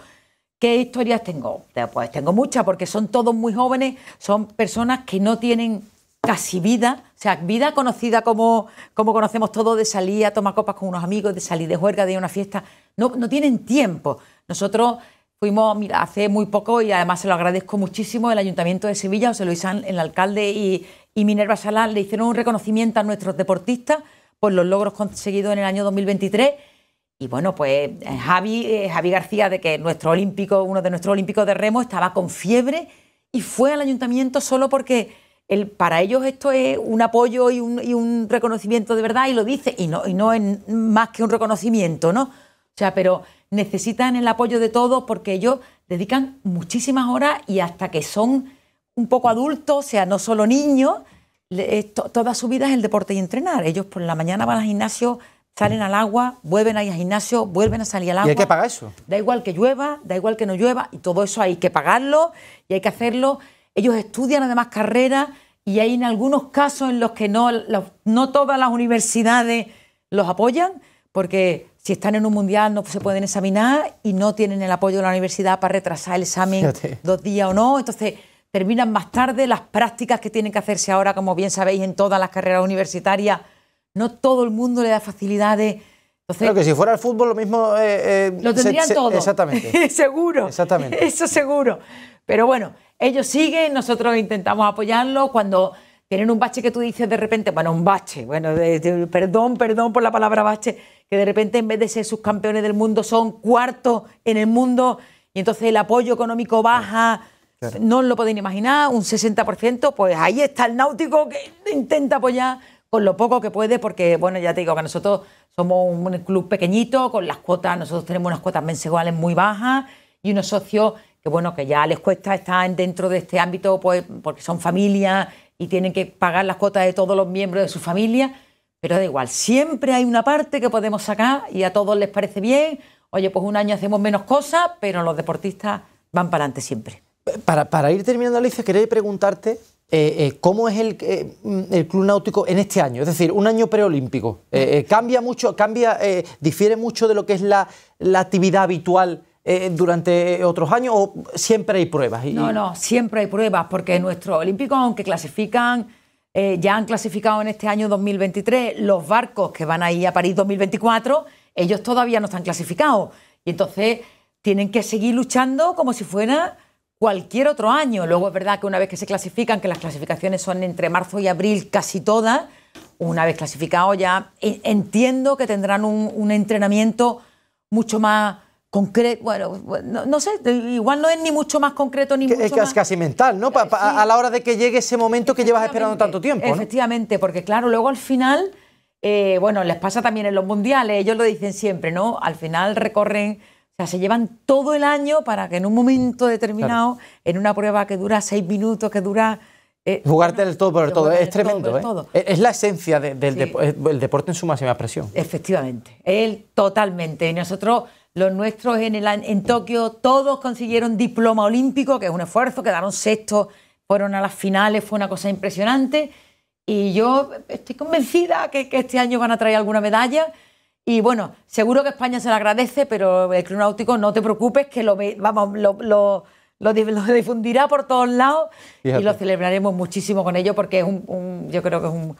¿Qué historias tengo? Pues tengo muchas, porque son todos muy jóvenes, son personas que no tienen casi vida, o sea, vida conocida como, como conocemos todos, de salir a tomar copas con unos amigos, de salir de juerga, de ir a una fiesta, no, no tienen tiempo. Nosotros fuimos, mira, hace muy poco, y además se lo agradezco muchísimo, el Ayuntamiento de Sevilla, José Luis San, el alcalde y, y Minerva Salán le hicieron un reconocimiento a nuestros deportistas por los logros conseguidos en el año 2023 y bueno, pues eh, Javi, eh, Javi García, de que nuestro olímpico, uno de nuestros olímpicos de remo, estaba con fiebre y fue al ayuntamiento solo porque para ellos esto es un apoyo y un, reconocimiento de verdad y lo dice, y no, y no es más que un reconocimiento, ¿no? O sea, pero necesitan el apoyo de todos porque ellos dedican muchísimas horas y hasta que son un poco adultos, o sea, no solo niños, eh, toda su vida es el deporte y entrenar. Ellos por la mañana van al gimnasio salen al agua, vuelven ahí al gimnasio, vuelven a salir al agua. ¿Y hay que pagar eso? Da igual que llueva, da igual que no llueva, y todo eso hay que pagarlo y hay que hacerlo. Ellos estudian además carreras y hay en algunos casos en los que no, no todas las universidades los apoyan, porque si están en un mundial no se pueden examinar y no tienen el apoyo de la universidad para retrasar el examen dos días o no. Entonces terminan más tarde las prácticas que tienen que hacerse ahora, como bien sabéis, en todas las carreras universitarias no todo el mundo le da facilidades. Entonces, que si fuera el fútbol lo mismo... Eh, eh, lo tendrían todos. Exactamente. *laughs* seguro. Exactamente. Eso seguro. Pero bueno, ellos siguen, nosotros intentamos apoyarlos cuando tienen un bache que tú dices de repente, bueno, un bache, bueno, perdón, perdón por la palabra bache, que de repente en vez de ser sus campeones del mundo son cuartos en el mundo y entonces el apoyo económico baja, no lo pueden imaginar, un 60%, pues ahí está el náutico que intenta apoyar con lo poco que puede, porque, bueno, ya te digo que nosotros somos un club pequeñito, con las cuotas, nosotros tenemos unas cuotas mensuales muy bajas y unos socios que, bueno, que ya les cuesta estar dentro de este ámbito, pues, porque son familias y tienen que pagar las cuotas de todos los miembros de su familia, pero da igual, siempre hay una parte que podemos sacar y a todos les parece bien, oye, pues un año hacemos menos cosas, pero los deportistas van para adelante siempre. Para, para ir terminando, Alicia, quería preguntarte eh, eh, ¿cómo es eh, mm, el, Club Náutico en este año? Es decir, un año preolímpico. ¿Cambia mucho, cambia, difiere mucho de lo que es la, actividad habitual durante otros años o siempre hay pruebas? No, no, siempre hay pruebas porque nuestros olímpicos, aunque clasifican, ya han clasificado en este año 2023, los barcos que van a ir a París 2024, ellos todavía no están clasificados. Y entonces tienen que seguir luchando como si fuera cualquier otro año. Luego es verdad que una vez que se clasifican, que las clasificaciones son entre marzo y abril casi todas, una vez clasificado ya, e, entiendo que tendrán un, entrenamiento mucho más concreto, bueno, no, sé, igual no es ni mucho más concreto ni mucho es casi mental, ¿no? A la hora de que llegue ese momento que llevas esperando tanto tiempo. Efectivamente, porque claro, luego al final, eh, bueno, les pasa también en los mundiales, ellos lo dicen siempre, ¿no? Al final recorren o sea, se llevan todo el año para que en un momento determinado, en una prueba que dura seis minutos, que dura... Eh, Jugarte el todo por el ¿eh? todo, es tremendo. Es la esencia del eh, deporte en su máxima presión. Efectivamente, él totalmente. Y nosotros, los nuestros en, en Tokio, todos consiguieron diploma olímpico, que es un esfuerzo, quedaron sextos, fueron a las finales, fue una cosa impresionante. Y yo estoy convencida que, que este año van a traer alguna medalla. Y bueno, seguro que España se lo agradece, pero el Club Náutico no te preocupes, que lo, vamos, lo, difundirá por todos lados y lo celebraremos muchísimo con ello porque es un, yo creo que es un,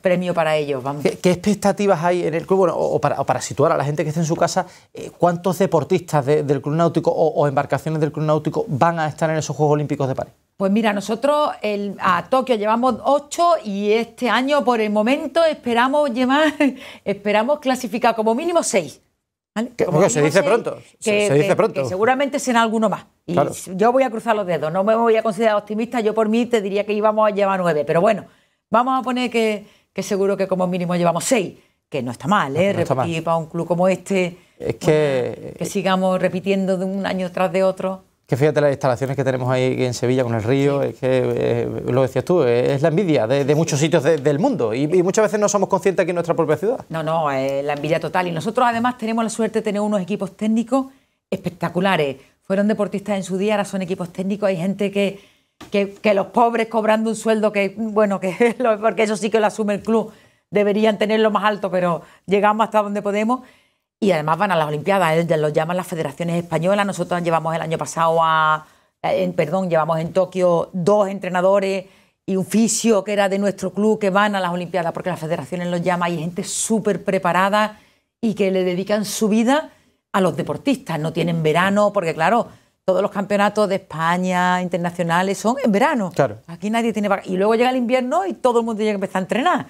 premio para ellos. ¿Qué, expectativas hay en el club? Bueno, o, para, situar a la gente que esté en su casa, eh, ¿cuántos deportistas del Club Náutico o, o, embarcaciones del Club Náutico van a estar en esos Juegos Olímpicos de París? Pues mira, nosotros el, a Tokio llevamos ocho y este año por el momento esperamos llevar, *laughs* esperamos clasificar como mínimo seis. se dice pronto. se, dice pronto. seguramente será alguno más. Y yo voy a cruzar los dedos, no me voy a considerar optimista, yo por mí te diría que íbamos a llevar nueve, pero bueno, vamos a poner que, seguro que como mínimo llevamos seis, que no está mal, ¿eh? Repetir para un club como este, es que, que sigamos repitiendo de un año tras de otro que fíjate las instalaciones que tenemos ahí en Sevilla con el río, es que eh, lo decías tú, es la envidia de, muchos sitios del mundo y, muchas veces no somos conscientes que en nuestra propia ciudad. No, no, es la envidia total. Y nosotros además tenemos la suerte de tener unos equipos técnicos espectaculares. Fueron deportistas en su día, ahora son equipos técnicos, hay gente que, los pobres cobrando un sueldo que, bueno, que *laughs* porque eso sí que lo asume el club, deberían tenerlo más alto, pero llegamos hasta donde podemos y además van a las Olimpiadas, ¿eh? los llaman las federaciones españolas. Nosotros llevamos el año pasado a, eh, perdón, llevamos en Tokio dos entrenadores y un fisio que era de nuestro club que van a las Olimpiadas porque las federaciones los llaman y gente súper preparada y que le dedican su vida a los deportistas. No tienen verano porque, claro, todos los campeonatos de España internacionales son en verano. Claro. Aquí nadie tiene vacaciones. Y luego llega el invierno y todo el mundo ya que empezar a entrenar.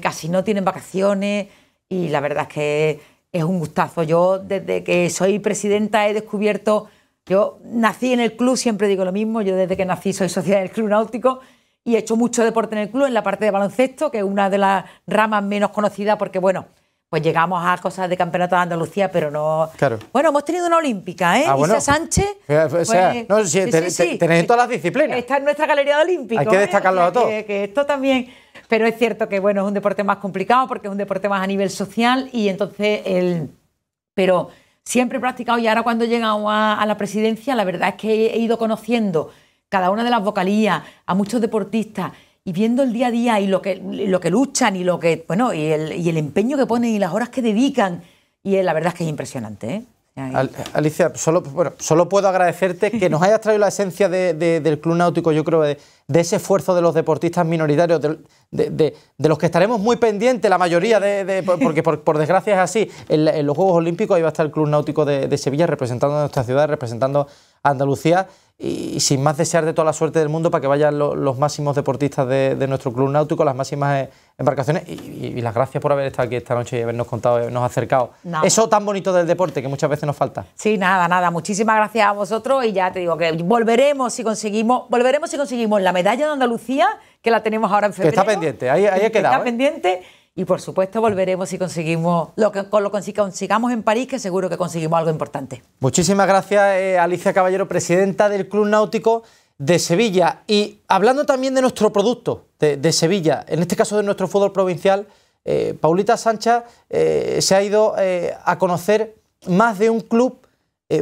Casi no tienen vacaciones y la verdad es que es un gustazo. Yo desde que soy presidenta he descubierto, yo nací en el club, siempre digo lo mismo, yo desde que nací soy sociedad del Club Náutico y he hecho mucho deporte en el club, en la parte de baloncesto, que es una de las ramas menos conocidas porque, bueno, pues llegamos a cosas de campeonato de Andalucía, pero no. Claro. Bueno, hemos tenido una olímpica, ¿eh? Sánchez. O sea, todas las disciplinas. Está en nuestra galería de olímpicos. Hay que ¿eh? destacarlo a todos. que, esto también pero es cierto que bueno, es un deporte más complicado porque es un deporte más a nivel social y entonces el... Pero siempre he practicado y ahora cuando he llegado a, la presidencia, la verdad es que he ido conociendo cada una de las vocalías, a muchos deportistas y viendo el día a día y lo que, lo que luchan y lo que, bueno, y el, y el empeño que ponen y las horas que dedican. Y eh, la verdad es que es impresionante. ¿eh? Alicia, solo, solo puedo agradecerte que nos hayas traído la esencia del Club Náutico, yo creo, de, ese esfuerzo de los deportistas minoritarios, de, los que estaremos muy pendientes, la mayoría, de, porque por, desgracia es así. En, los Juegos Olímpicos ahí va a estar el Club Náutico de, Sevilla representando a nuestra ciudad, representando a Andalucía y sin más desear de toda la suerte del mundo para que vayan los máximos deportistas de, nuestro club náutico, las máximas eh, embarcaciones y, las gracias por haber estado aquí esta noche y habernos contado, habernos acercado. Eso tan bonito del deporte que muchas veces nos falta. Sí, nada, nada. Muchísimas gracias a vosotros y ya te digo que volveremos si conseguimos, volveremos si conseguimos la medalla de Andalucía que la tenemos ahora en febrero. Que está pendiente, ahí, ahí quedado. Está ¿eh? pendiente. Y por supuesto volveremos si conseguimos lo que lo consigamos en París, que seguro que conseguimos algo importante. Muchísimas gracias, eh, Alicia Caballero, presidenta del Club Náutico de Sevilla. Y hablando también de nuestro producto de, Sevilla, en este caso de nuestro fútbol provincial, eh, Paulita Sancha eh, se ha ido a conocer más de un club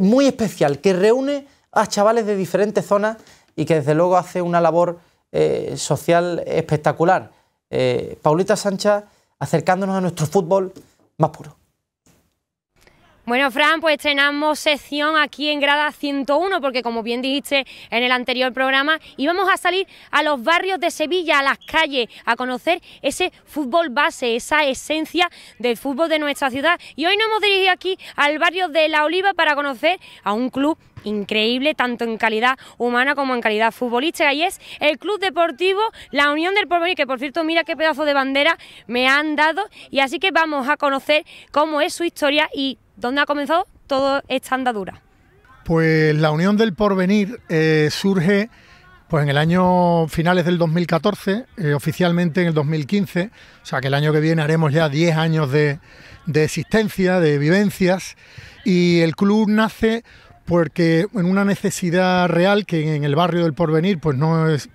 muy especial que reúne a chavales de diferentes zonas y que desde luego hace una labor social espectacular. Paulita Sancha acercándonos a nuestro fútbol más puro. Bueno, Fran, pues estrenamos sección aquí en Grada 101, porque como bien dijiste en el anterior programa, íbamos a salir a los barrios de Sevilla, a las calles, a conocer ese fútbol base, esa esencia del fútbol de nuestra ciudad. Y hoy nos hemos dirigido aquí al barrio de La Oliva para conocer a un club increíble, tanto en calidad humana como en calidad futbolística, y es el Club Deportivo La Unión del Porvenir, que por cierto, mira qué pedazo de bandera me han dado, y así que vamos a conocer cómo es su historia y ¿Dónde ha comenzado toda esta andadura? Pues la Unión del Porvenir eh, surge pues en el año finales del 2014, eh, oficialmente en el 2015, o sea que el año que viene haremos ya 10 años de, de existencia, de vivencias, y el club nace porque en una necesidad real que en el barrio del Porvenir pues no es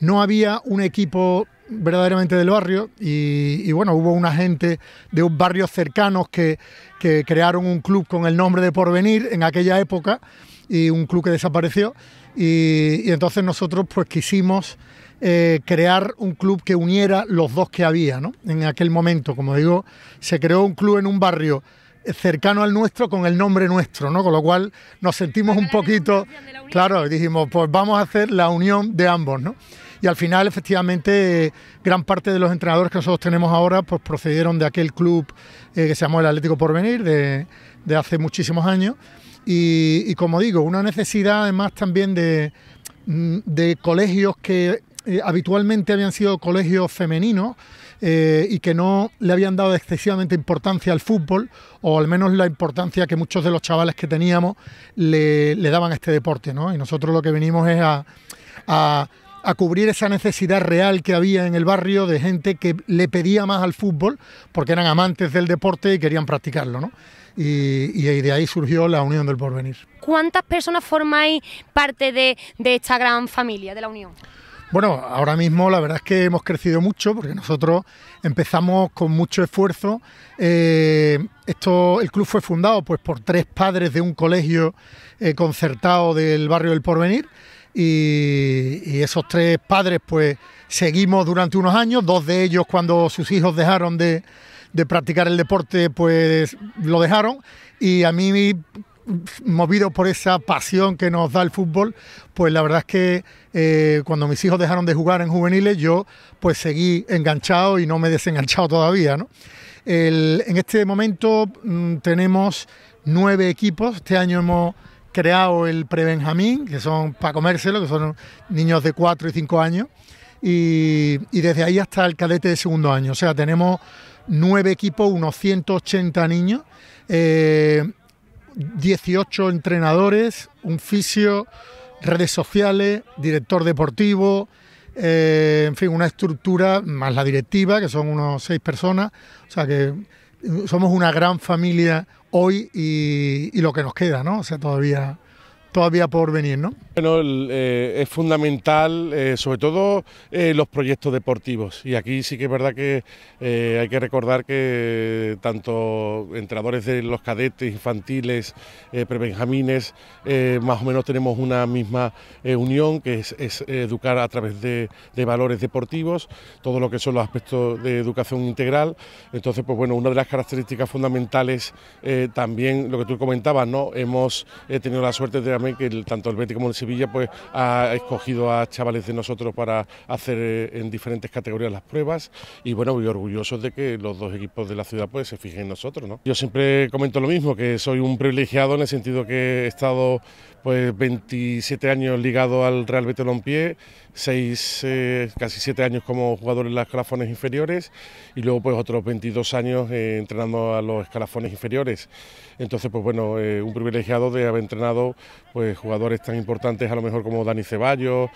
no había un equipo verdaderamente del barrio y, bueno, hubo una gente de barrios cercanos que, que, crearon un club con el nombre de Porvenir en aquella época y un club que desapareció y, entonces nosotros pues quisimos eh, crear un club que uniera los dos que había ¿no? en aquel momento, como digo, se creó un club en un barrio eh, cercano al nuestro con el nombre nuestro, ¿no? Con lo cual nos sentimos un poquito, claro, dijimos, pues vamos a hacer la unión de ambos, ¿no? y al final efectivamente gran parte de los entrenadores que nosotros tenemos ahora pues procedieron de aquel club eh, que se llamó el Atlético Porvenir de, hace muchísimos años y, como digo, una necesidad además también de, mm, colegios que eh, habitualmente habían sido colegios femeninos eh, y que no le habían dado excesivamente importancia al fútbol, o al menos la importancia que muchos de los chavales que teníamos le, daban a este deporte. Y nosotros lo que venimos es a a cubrir esa necesidad real que había en el barrio de gente que le pedía más al fútbol porque eran amantes del deporte y querían practicarlo, ¿no? Y, de ahí surgió la Unión del Porvenir. ¿Cuántas personas formáis parte de, esta gran familia, de la Unión? Bueno, ahora mismo la verdad es que hemos crecido mucho porque nosotros empezamos con mucho esfuerzo. Eh, esto, el club fue fundado pues por tres padres de un colegio eh, concertado del barrio del Porvenir y, esos tres padres pues seguimos durante unos años, dos de ellos cuando sus hijos dejaron de, practicar el deporte pues lo dejaron y a mí movido por esa pasión que nos da el fútbol, pues la verdad es que eh, cuando mis hijos dejaron de jugar en juveniles, yo pues seguí enganchado y no me he desenganchado todavía. en este momento mm, tenemos nueve equipos, este año hemos creado el prebenjamín, que son para comérselo, que son niños de 4 y 5 años, y, desde ahí hasta el cadete de segundo año. O sea, tenemos nueve equipos, unos 180 niños, 18 eh, entrenadores, un fisio, redes sociales, director deportivo, eh, en fin, una estructura más la directiva, que son unos seis personas, o sea que somos una gran familia, hoy y, lo que nos queda, ¿no? O sea, todavía, todavía por venir, ¿no? Bueno, eh, es fundamental, eh, sobre todo eh, los proyectos deportivos. Y aquí sí que es verdad que hay que recordar que tanto entrenadores de los cadetes, infantiles, prebenjamines, más o menos tenemos una misma unión, que es, educar a través de, valores deportivos, todo lo que son los aspectos de educación integral. Entonces, pues bueno, una de las características fundamentales también, lo que tú comentabas, ¿no? Hemos tenido la suerte de que tanto el Betis como el Sevilla pues ha escogido a chavales de nosotros para hacer eh, en diferentes categorías las pruebas y bueno, muy orgullosos de que los dos equipos de la ciudad pues se fijen en nosotros, ¿no? Yo siempre comento lo mismo, que soy un privilegiado en el sentido que he estado pues 27 años ligado al Real Betis Balompié, eh, casi 7 años como jugador en los escalafones inferiores y luego pues otros 22 años eh, entrenando a los escalafones inferiores. Entonces pues bueno, eh, un privilegiado de haber entrenado pues jugadores tan importantes a lo mejor como Dani Ceballos,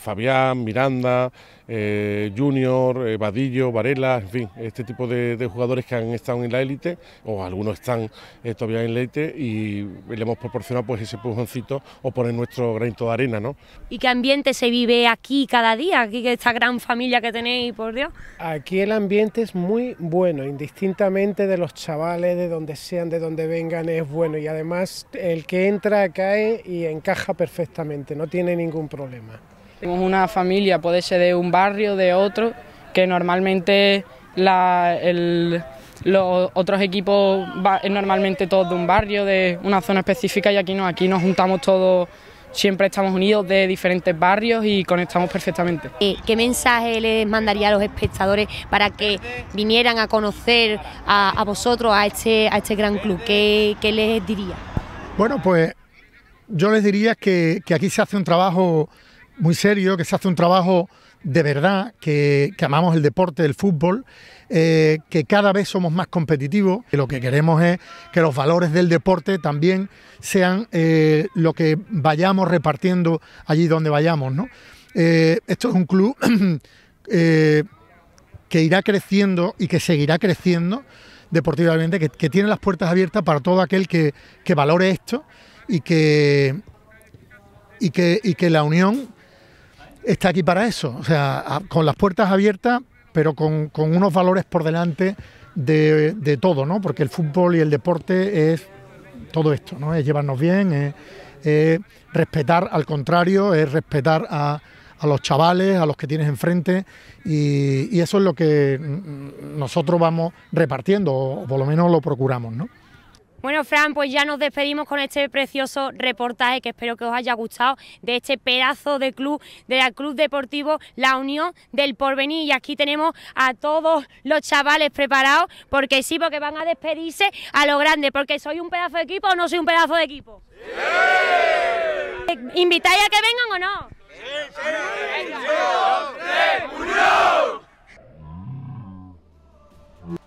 Fabián, Miranda, eh, Junior, eh, Vadillo, Varela, en fin, este tipo de, jugadores que han estado en la élite, o algunos están eh, todavía en la élite, y le hemos proporcionado pues ese pujoncito o poner nuestro granito de arena, ¿no? ¿Y qué ambiente se vive aquí cada día, aquí esta gran familia que tenéis, por Dios? Aquí el ambiente es muy bueno, indistintamente de los chavales, de donde sean, de donde vengan, es bueno, y además el que entra cae y encaja perfectamente, no tiene ningún problema. Somos una familia, puede ser de un barrio, de otro, que normalmente la, los otros equipos normalmente todos de un barrio, de una zona específica y aquí no, aquí nos juntamos todos, siempre estamos unidos de diferentes barrios y conectamos perfectamente. Eh, ¿Qué mensaje les mandaría a los espectadores para que vinieran a conocer a, vosotros, a este, a este gran club? ¿Qué, les diría? Bueno, pues yo les diría que, que aquí se hace un trabajo muy serio, que se hace un trabajo de verdad, que, amamos el deporte, el fútbol, eh, que cada vez somos más competitivos, que lo que queremos es que los valores del deporte también sean eh, lo que vayamos repartiendo allí donde vayamos. Eh, esto es un club *clears throat* que irá creciendo y que seguirá creciendo deportivamente, que, tiene las puertas abiertas para todo aquel que, valore esto y que, y que, y que la unión está aquí para eso, o sea, con las puertas abiertas, pero con, unos valores por delante de, todo, ¿no? Porque el fútbol y el deporte es todo esto, ¿no? Es llevarnos bien, es, respetar al contrario, es respetar a, los chavales, a los que tienes enfrente, y, y, eso es lo que nosotros vamos repartiendo, o por lo menos lo procuramos, ¿no? Bueno, Fran, pues ya nos despedimos con este precioso reportaje que espero que os haya gustado de este pedazo de club, de la Club Deportivo La Unión del Porvenir. Y aquí tenemos a todos los chavales preparados, porque sí, porque van a despedirse a lo grande, porque soy un pedazo de equipo o no soy un pedazo de equipo. ¿Invitáis a que vengan o no?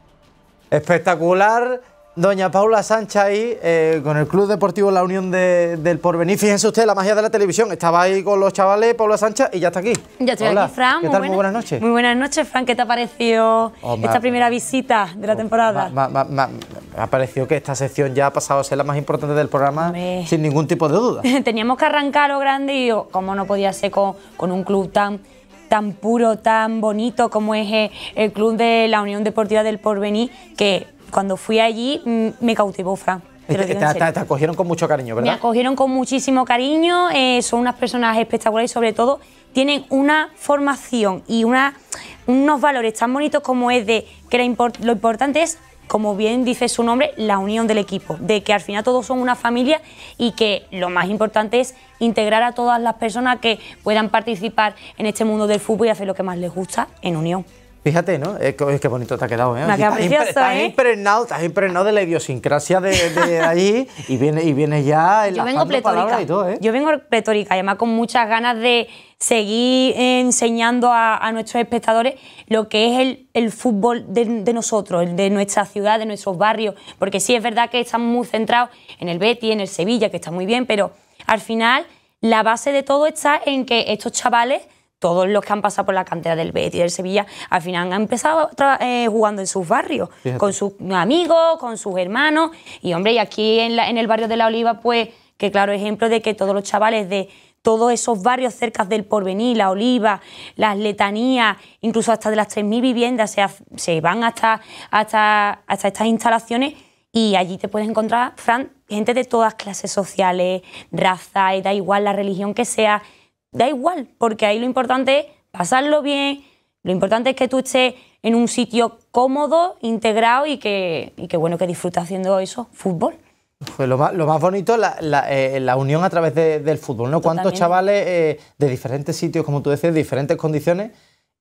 Espectacular Doña Paula Sánchez ahí, eh, con el Club Deportivo La Unión de, del Porvenir. Fíjense usted, la magia de la televisión. Estaba ahí con los chavales, Paula Sánchez, y ya está aquí. Ya estoy aquí, Fran. muy buenas noches. Muy buenas noches, Fran. ¿Qué te ha parecido esta primera visita de la oh, temporada? Me ha parecido que esta sección ya ha pasado a ser la más importante del programa, sin ningún tipo de duda. *laughs* Teníamos que arrancar lo grande y, oh, como no podía ser con, un club tan tan puro, tan bonito como es eh, el Club de la Unión Deportiva del Porvenir, que cuando fui allí mm, me cautivó Fran. Este, te, acogieron con mucho cariño, ¿verdad? Me acogieron con muchísimo cariño, eh, son unas personas espectaculares y sobre todo tienen una formación y una, unos valores tan bonitos como es de que lo importante es, como bien dice su nombre, la unión del equipo, de que al final todos son una familia y que lo más importante es integrar a todas las personas que puedan participar en este mundo del fútbol y hacer lo que más les gusta en unión. Fíjate, ¿no? Es que bonito te ha quedado, ¿eh? Está ¿eh? impregnado, estás impregnado de la idiosincrasia de, de allí *laughs* y viene y viene ya el Yo vengo Y todo, ¿eh? Yo vengo pletórica, además con muchas ganas de seguir enseñando a, nuestros espectadores lo que es el, fútbol de, nosotros, nosotros, de nuestra ciudad, de nuestros barrios, porque sí es verdad que están muy centrados en el Betty, en el Sevilla, que está muy bien, pero al final la base de todo está en que estos chavales todos los que han pasado por la cantera del Betis, del Sevilla, al final han empezado eh, jugando en sus barrios, con sus amigos, con sus hermanos. Y hombre, y aquí en, el barrio de La Oliva, pues, que claro ejemplo de que todos los chavales de todos esos barrios cerca del Porvenir, La Oliva, las Letanías, incluso hasta de las 3.000 viviendas, se, van hasta, hasta, estas instalaciones y allí te puedes encontrar, Fran, gente de todas clases sociales, raza, da igual la religión que sea da igual, porque ahí lo importante es pasarlo bien, lo importante es que tú estés en un sitio cómodo, integrado y que, y bueno, que disfrutas haciendo eso, fútbol. Pues lo, más, lo más bonito es eh, la, unión a través del fútbol, ¿no? Cuántos chavales eh, de diferentes sitios, como tú decías, de diferentes condiciones,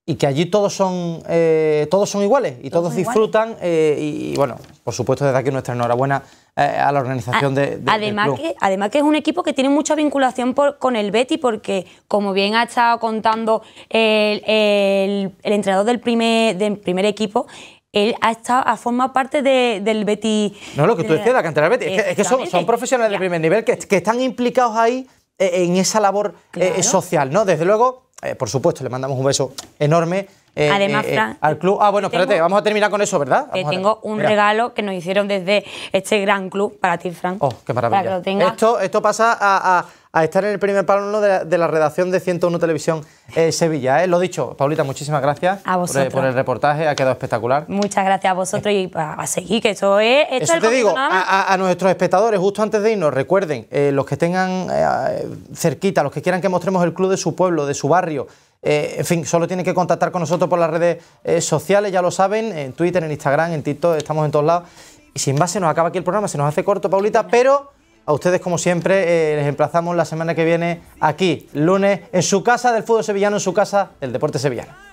y que allí todos son, eh, todos son iguales y todos, disfrutan. y, bueno, por supuesto, desde aquí nuestra enhorabuena eh, a la organización de, además Que, además que es un equipo que tiene mucha vinculación con el Betty, porque como bien ha estado contando el, entrenador del primer, del primer equipo, él ha, estado, ha formado parte del Betty. No, lo que tú decías, la cantera del Betty, es que, son, profesionales de primer nivel que, están implicados ahí eh, en esa labor eh, social, ¿no? Desde luego, por supuesto, le mandamos un beso enorme eh, Además, eh, eh, Fran, al club. Ah, bueno, espérate, vamos a terminar con eso, ¿verdad? tengo un regalo que nos hicieron desde este gran club para ti, Fran. Oh, qué maravilla. que esto, esto pasa a, estar en el primer palo de, la, redacción de 101 Televisión Sevilla. Lo dicho, Paulita, muchísimas gracias a Por, el reportaje, ha quedado espectacular. Muchas gracias a vosotros y a, seguir, que esto es. Esto eso te digo, a, nuestros espectadores, justo antes de irnos, recuerden, los que tengan cerquita, los que quieran que mostremos el club de su pueblo, de su barrio, eh, en fin, solo tienen que contactar con nosotros por las redes eh, sociales, ya lo saben, en Twitter, en Instagram, en TikTok, estamos en todos lados. Y sin más, se nos acaba aquí el programa, se nos hace corto, Paulita, pero a ustedes, como siempre, eh, les emplazamos la semana que viene aquí, lunes, en su casa del fútbol sevillano, en su casa del deporte sevillano.